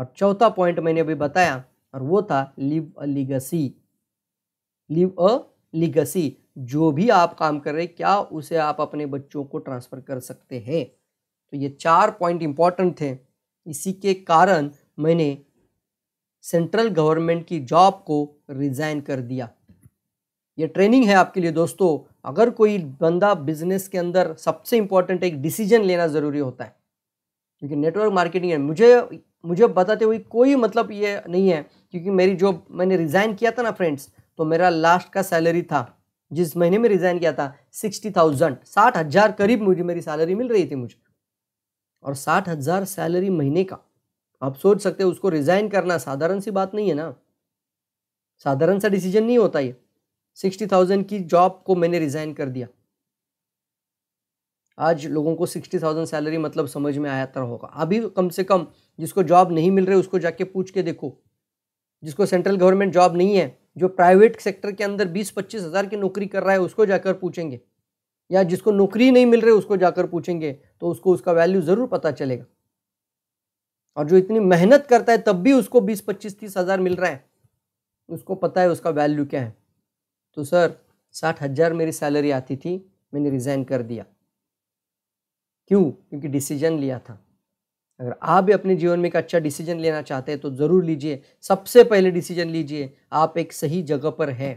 और चौथा पॉइंट मैंने अभी बताया और वो था live a legacy live a legacy जो भी आप काम कर रहे क्या उसे आप अपने बच्चों को ट्रांसफ़र कर सकते हैं तो ये चार पॉइंट इंपॉर्टेंट थे इसी के कारण मैंने सेंट्रल गवर्नमेंट की जॉब को रिज़ाइन कर दिया ये ट्रेनिंग है आपके लिए दोस्तों अगर कोई बंदा बिजनेस के अंदर सबसे इंपॉर्टेंट एक डिसीजन लेना ज़रूरी होता है क्योंकि नेटवर्क मार्केटिंग है मुझे मुझे बताते हुए कोई मतलब ये नहीं है क्योंकि मेरी जॉब मैंने रिज़ाइन किया था ना फ्रेंड्स तो मेरा लास्ट का सैलरी था जिस महीने में रिज़ाइन किया था सिक्सटी थाउजेंड साठ हज़ार करीब मुझे मेरी सैलरी मिल रही थी मुझे और साठ हज़ार सैलरी महीने का आप सोच सकते हैं उसको रिज़ाइन करना साधारण सी बात नहीं है ना साधारण सा डिसीजन नहीं होता ये सिक्सटी थाउजेंड की जॉब को मैंने रिज़ाइन कर दिया आज लोगों को सिक्सटी थाउजेंड सैलरी मतलब समझ में तरह होगा अभी कम से कम जिसको जॉब नहीं मिल रही उसको जाके पूछ के देखो जिसको सेंट्रल गवर्नमेंट जॉब नहीं है जो प्राइवेट सेक्टर के अंदर बीस पच्चीस हज़ार की नौकरी कर रहा है उसको जाकर पूछेंगे या जिसको नौकरी नहीं मिल रही उसको जाकर पूछेंगे तो उसको उसका वैल्यू ज़रूर पता चलेगा और जो इतनी मेहनत करता है तब भी उसको बीस पच्चीस तीस हज़ार मिल रहा है उसको पता है उसका वैल्यू क्या है तो सर साठ हज़ार मेरी सैलरी आती थी मैंने रिज़ाइन कर दिया क्यों क्योंकि डिसीजन लिया था अगर आप भी अपने जीवन में एक अच्छा डिसीजन लेना चाहते हैं तो ज़रूर लीजिए सबसे पहले डिसीजन लीजिए आप एक सही जगह पर है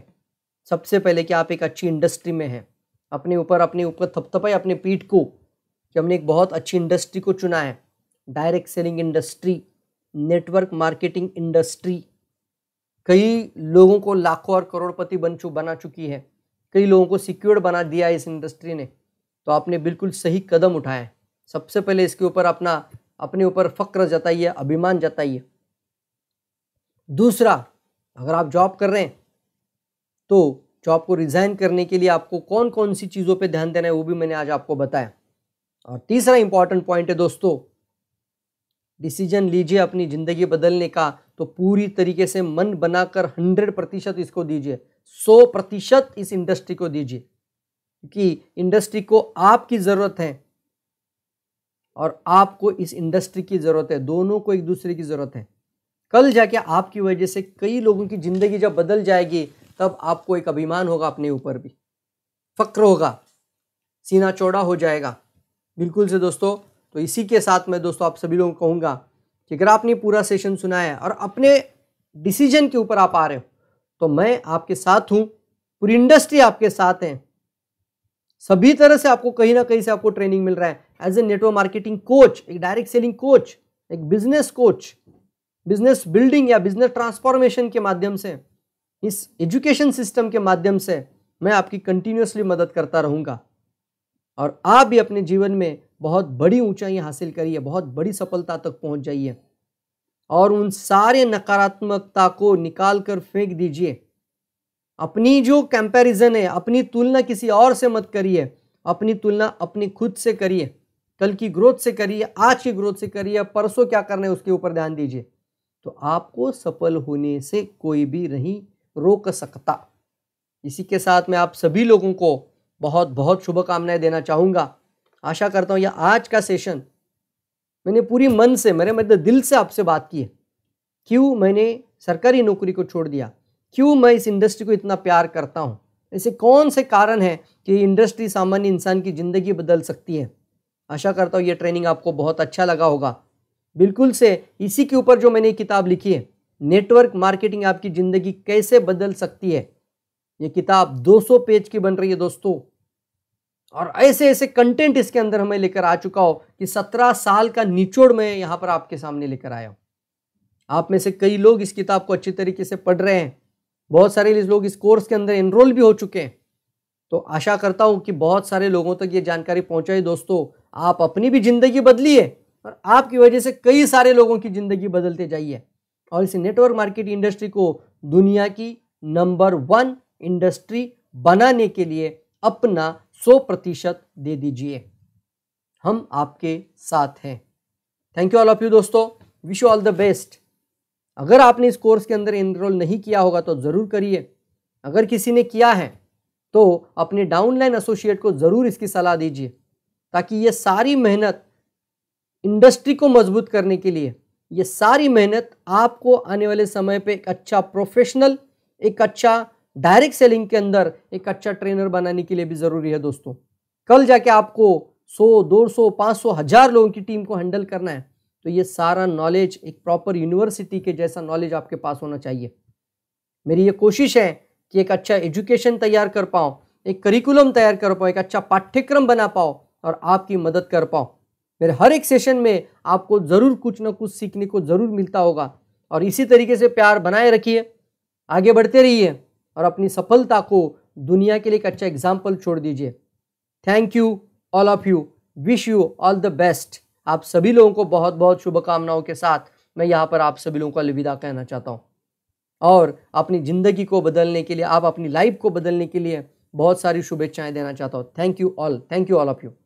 सबसे पहले कि आप एक अच्छी इंडस्ट्री में हैं अपने ऊपर अपने ऊपर थपथपाई अपने पीठ को कि हमने एक बहुत अच्छी इंडस्ट्री को चुना है direct selling industry network marketing industry कई लोगों को लाखों और करोड़पति बन चु बना चुकी है कई लोगों को सिक्योर्ड बना दिया है इस इंडस्ट्री ने तो आपने बिल्कुल सही कदम उठाया सबसे पहले इसके ऊपर अपना अपने ऊपर फ़क्र जताइए अभिमान जताइए दूसरा अगर आप जॉब कर रहे हैं तो जॉब को रिज़ाइन करने के लिए आपको कौन कौन सी चीज़ों पे ध्यान देना है वो भी मैंने आज आपको बताया और तीसरा इंपॉर्टेंट पॉइंट है दोस्तों डिसीजन लीजिए अपनी ज़िंदगी बदलने का तो पूरी तरीके से मन बनाकर हंड्रेड प्रतिशत इसको दीजिए सौ प्रतिशत इस इंडस्ट्री को दीजिए कि इंडस्ट्री को आपकी ज़रूरत है और आपको इस इंडस्ट्री की ज़रूरत है दोनों को एक दूसरे की ज़रूरत है कल जाके आपकी वजह से कई लोगों की ज़िंदगी जब बदल जाएगी तब आपको एक अभिमान होगा अपने ऊपर भी फ़क्र होगा सीना चौड़ा हो जाएगा बिल्कुल से दोस्तों तो इसी के साथ मैं दोस्तों आप सभी लोगों को कहूँगा कि अगर आपने पूरा सेशन सुना है और अपने डिसीजन के ऊपर आप आ रहे हो तो मैं आपके साथ हूँ पूरी इंडस्ट्री आपके साथ है सभी तरह से आपको कहीं ना कहीं से आपको ट्रेनिंग मिल रहा है as a network marketing coach एक डायरेक्ट सेलिंग कोच एक बिजनेस कोच बिजनेस बिल्डिंग या बिजनेस ट्रांसफॉर्मेशन के माध्यम से इस एजुकेशन सिस्टम के माध्यम से मैं आपकी कंटिन्यूसली मदद करता रहूँगा और आप भी अपने जीवन में बहुत बड़ी ऊंचाई हासिल करिए बहुत बड़ी सफलता तक पहुँच जाइए और उन सारे नकारात्मकता को निकाल कर फेंक दीजिए अपनी जो कंपैरिजन है अपनी तुलना किसी और से मत करिए अपनी तुलना अपनी खुद से करिए कल की ग्रोथ से करिए आज की ग्रोथ से करिए परसों क्या करना है उसके ऊपर ध्यान दीजिए तो आपको सफल होने से कोई भी नहीं रोक सकता इसी के साथ मैं आप सभी लोगों को बहुत बहुत शुभकामनाएं देना चाहूँगा आशा करता हूँ यह आज का सेशन मैंने पूरी मन से मेरे मतलब दिल से आपसे बात की है क्यों मैंने सरकारी नौकरी को छोड़ दिया क्यों मैं इस इंडस्ट्री को इतना प्यार करता हूँ ऐसे कौन से कारण हैं कि इंडस्ट्री सामान्य इंसान की ज़िंदगी बदल सकती है आशा करता हूँ ये ट्रेनिंग आपको बहुत अच्छा लगा होगा बिल्कुल से इसी के ऊपर जो मैंने किताब लिखी है नेटवर्क मार्केटिंग आपकी ज़िंदगी कैसे बदल सकती है ये किताब 200 पेज की बन रही है दोस्तों और ऐसे ऐसे कंटेंट इसके अंदर हमें लेकर आ चुका हो कि 17 साल का निचोड़ मैं यहाँ पर आपके सामने लेकर आया हूँ आप में से कई लोग इस किताब को अच्छी तरीके से पढ़ रहे हैं बहुत सारे लोग इस कोर्स के अंदर एनरोल भी हो चुके हैं तो आशा करता हूँ कि बहुत सारे लोगों तक ये जानकारी पहुँचाई दोस्तों आप अपनी भी ज़िंदगी बदलिए और आपकी वजह से कई सारे लोगों की ज़िंदगी बदलते जाइए और इस नेटवर्क मार्केट इंडस्ट्री को दुनिया की नंबर वन इंडस्ट्री बनाने के लिए अपना सौ प्रतिशत दे दीजिए हम आपके साथ हैं thank you all of you दोस्तों wish you all the best अगर आपने इस कोर्स के अंदर इनरोल नहीं किया होगा तो ज़रूर करिए अगर किसी ने किया है तो अपने डाउनलाइन एसोसिएट को ज़रूर इसकी सलाह दीजिए ताकि ये सारी मेहनत इंडस्ट्री को मजबूत करने के लिए ये सारी मेहनत आपको आने वाले समय पे एक अच्छा प्रोफेशनल एक अच्छा डायरेक्ट सेलिंग के अंदर एक अच्छा ट्रेनर बनाने के लिए भी ज़रूरी है दोस्तों कल जाके आपको 100, 200, 500, हज़ार लोगों की टीम को हैंडल करना है तो ये सारा नॉलेज एक प्रॉपर यूनिवर्सिटी के जैसा नॉलेज आपके पास होना चाहिए मेरी ये कोशिश है कि एक अच्छा एजुकेशन तैयार कर पाओ एक करिकुलम तैयार कर पाओ एक अच्छा पाठ्यक्रम बना पाओ और आपकी मदद कर पाओ मेरे हर एक सेशन में आपको ज़रूर कुछ ना कुछ सीखने को ज़रूर मिलता होगा और इसी तरीके से प्यार बनाए रखिए आगे बढ़ते रहिए और अपनी सफलता को दुनिया के लिए एक अच्छा एग्जाम्पल छोड़ दीजिए thank you all of you wish you all the best आप सभी लोगों को बहुत बहुत शुभकामनाओं के साथ मैं यहाँ पर आप सभी लोगों को अलविदा कहना चाहता हूँ और अपनी ज़िंदगी को बदलने के लिए आप अपनी लाइफ को बदलने के लिए बहुत सारी शुभेच्छाएं देना चाहता हूँ thank you all thank you all of you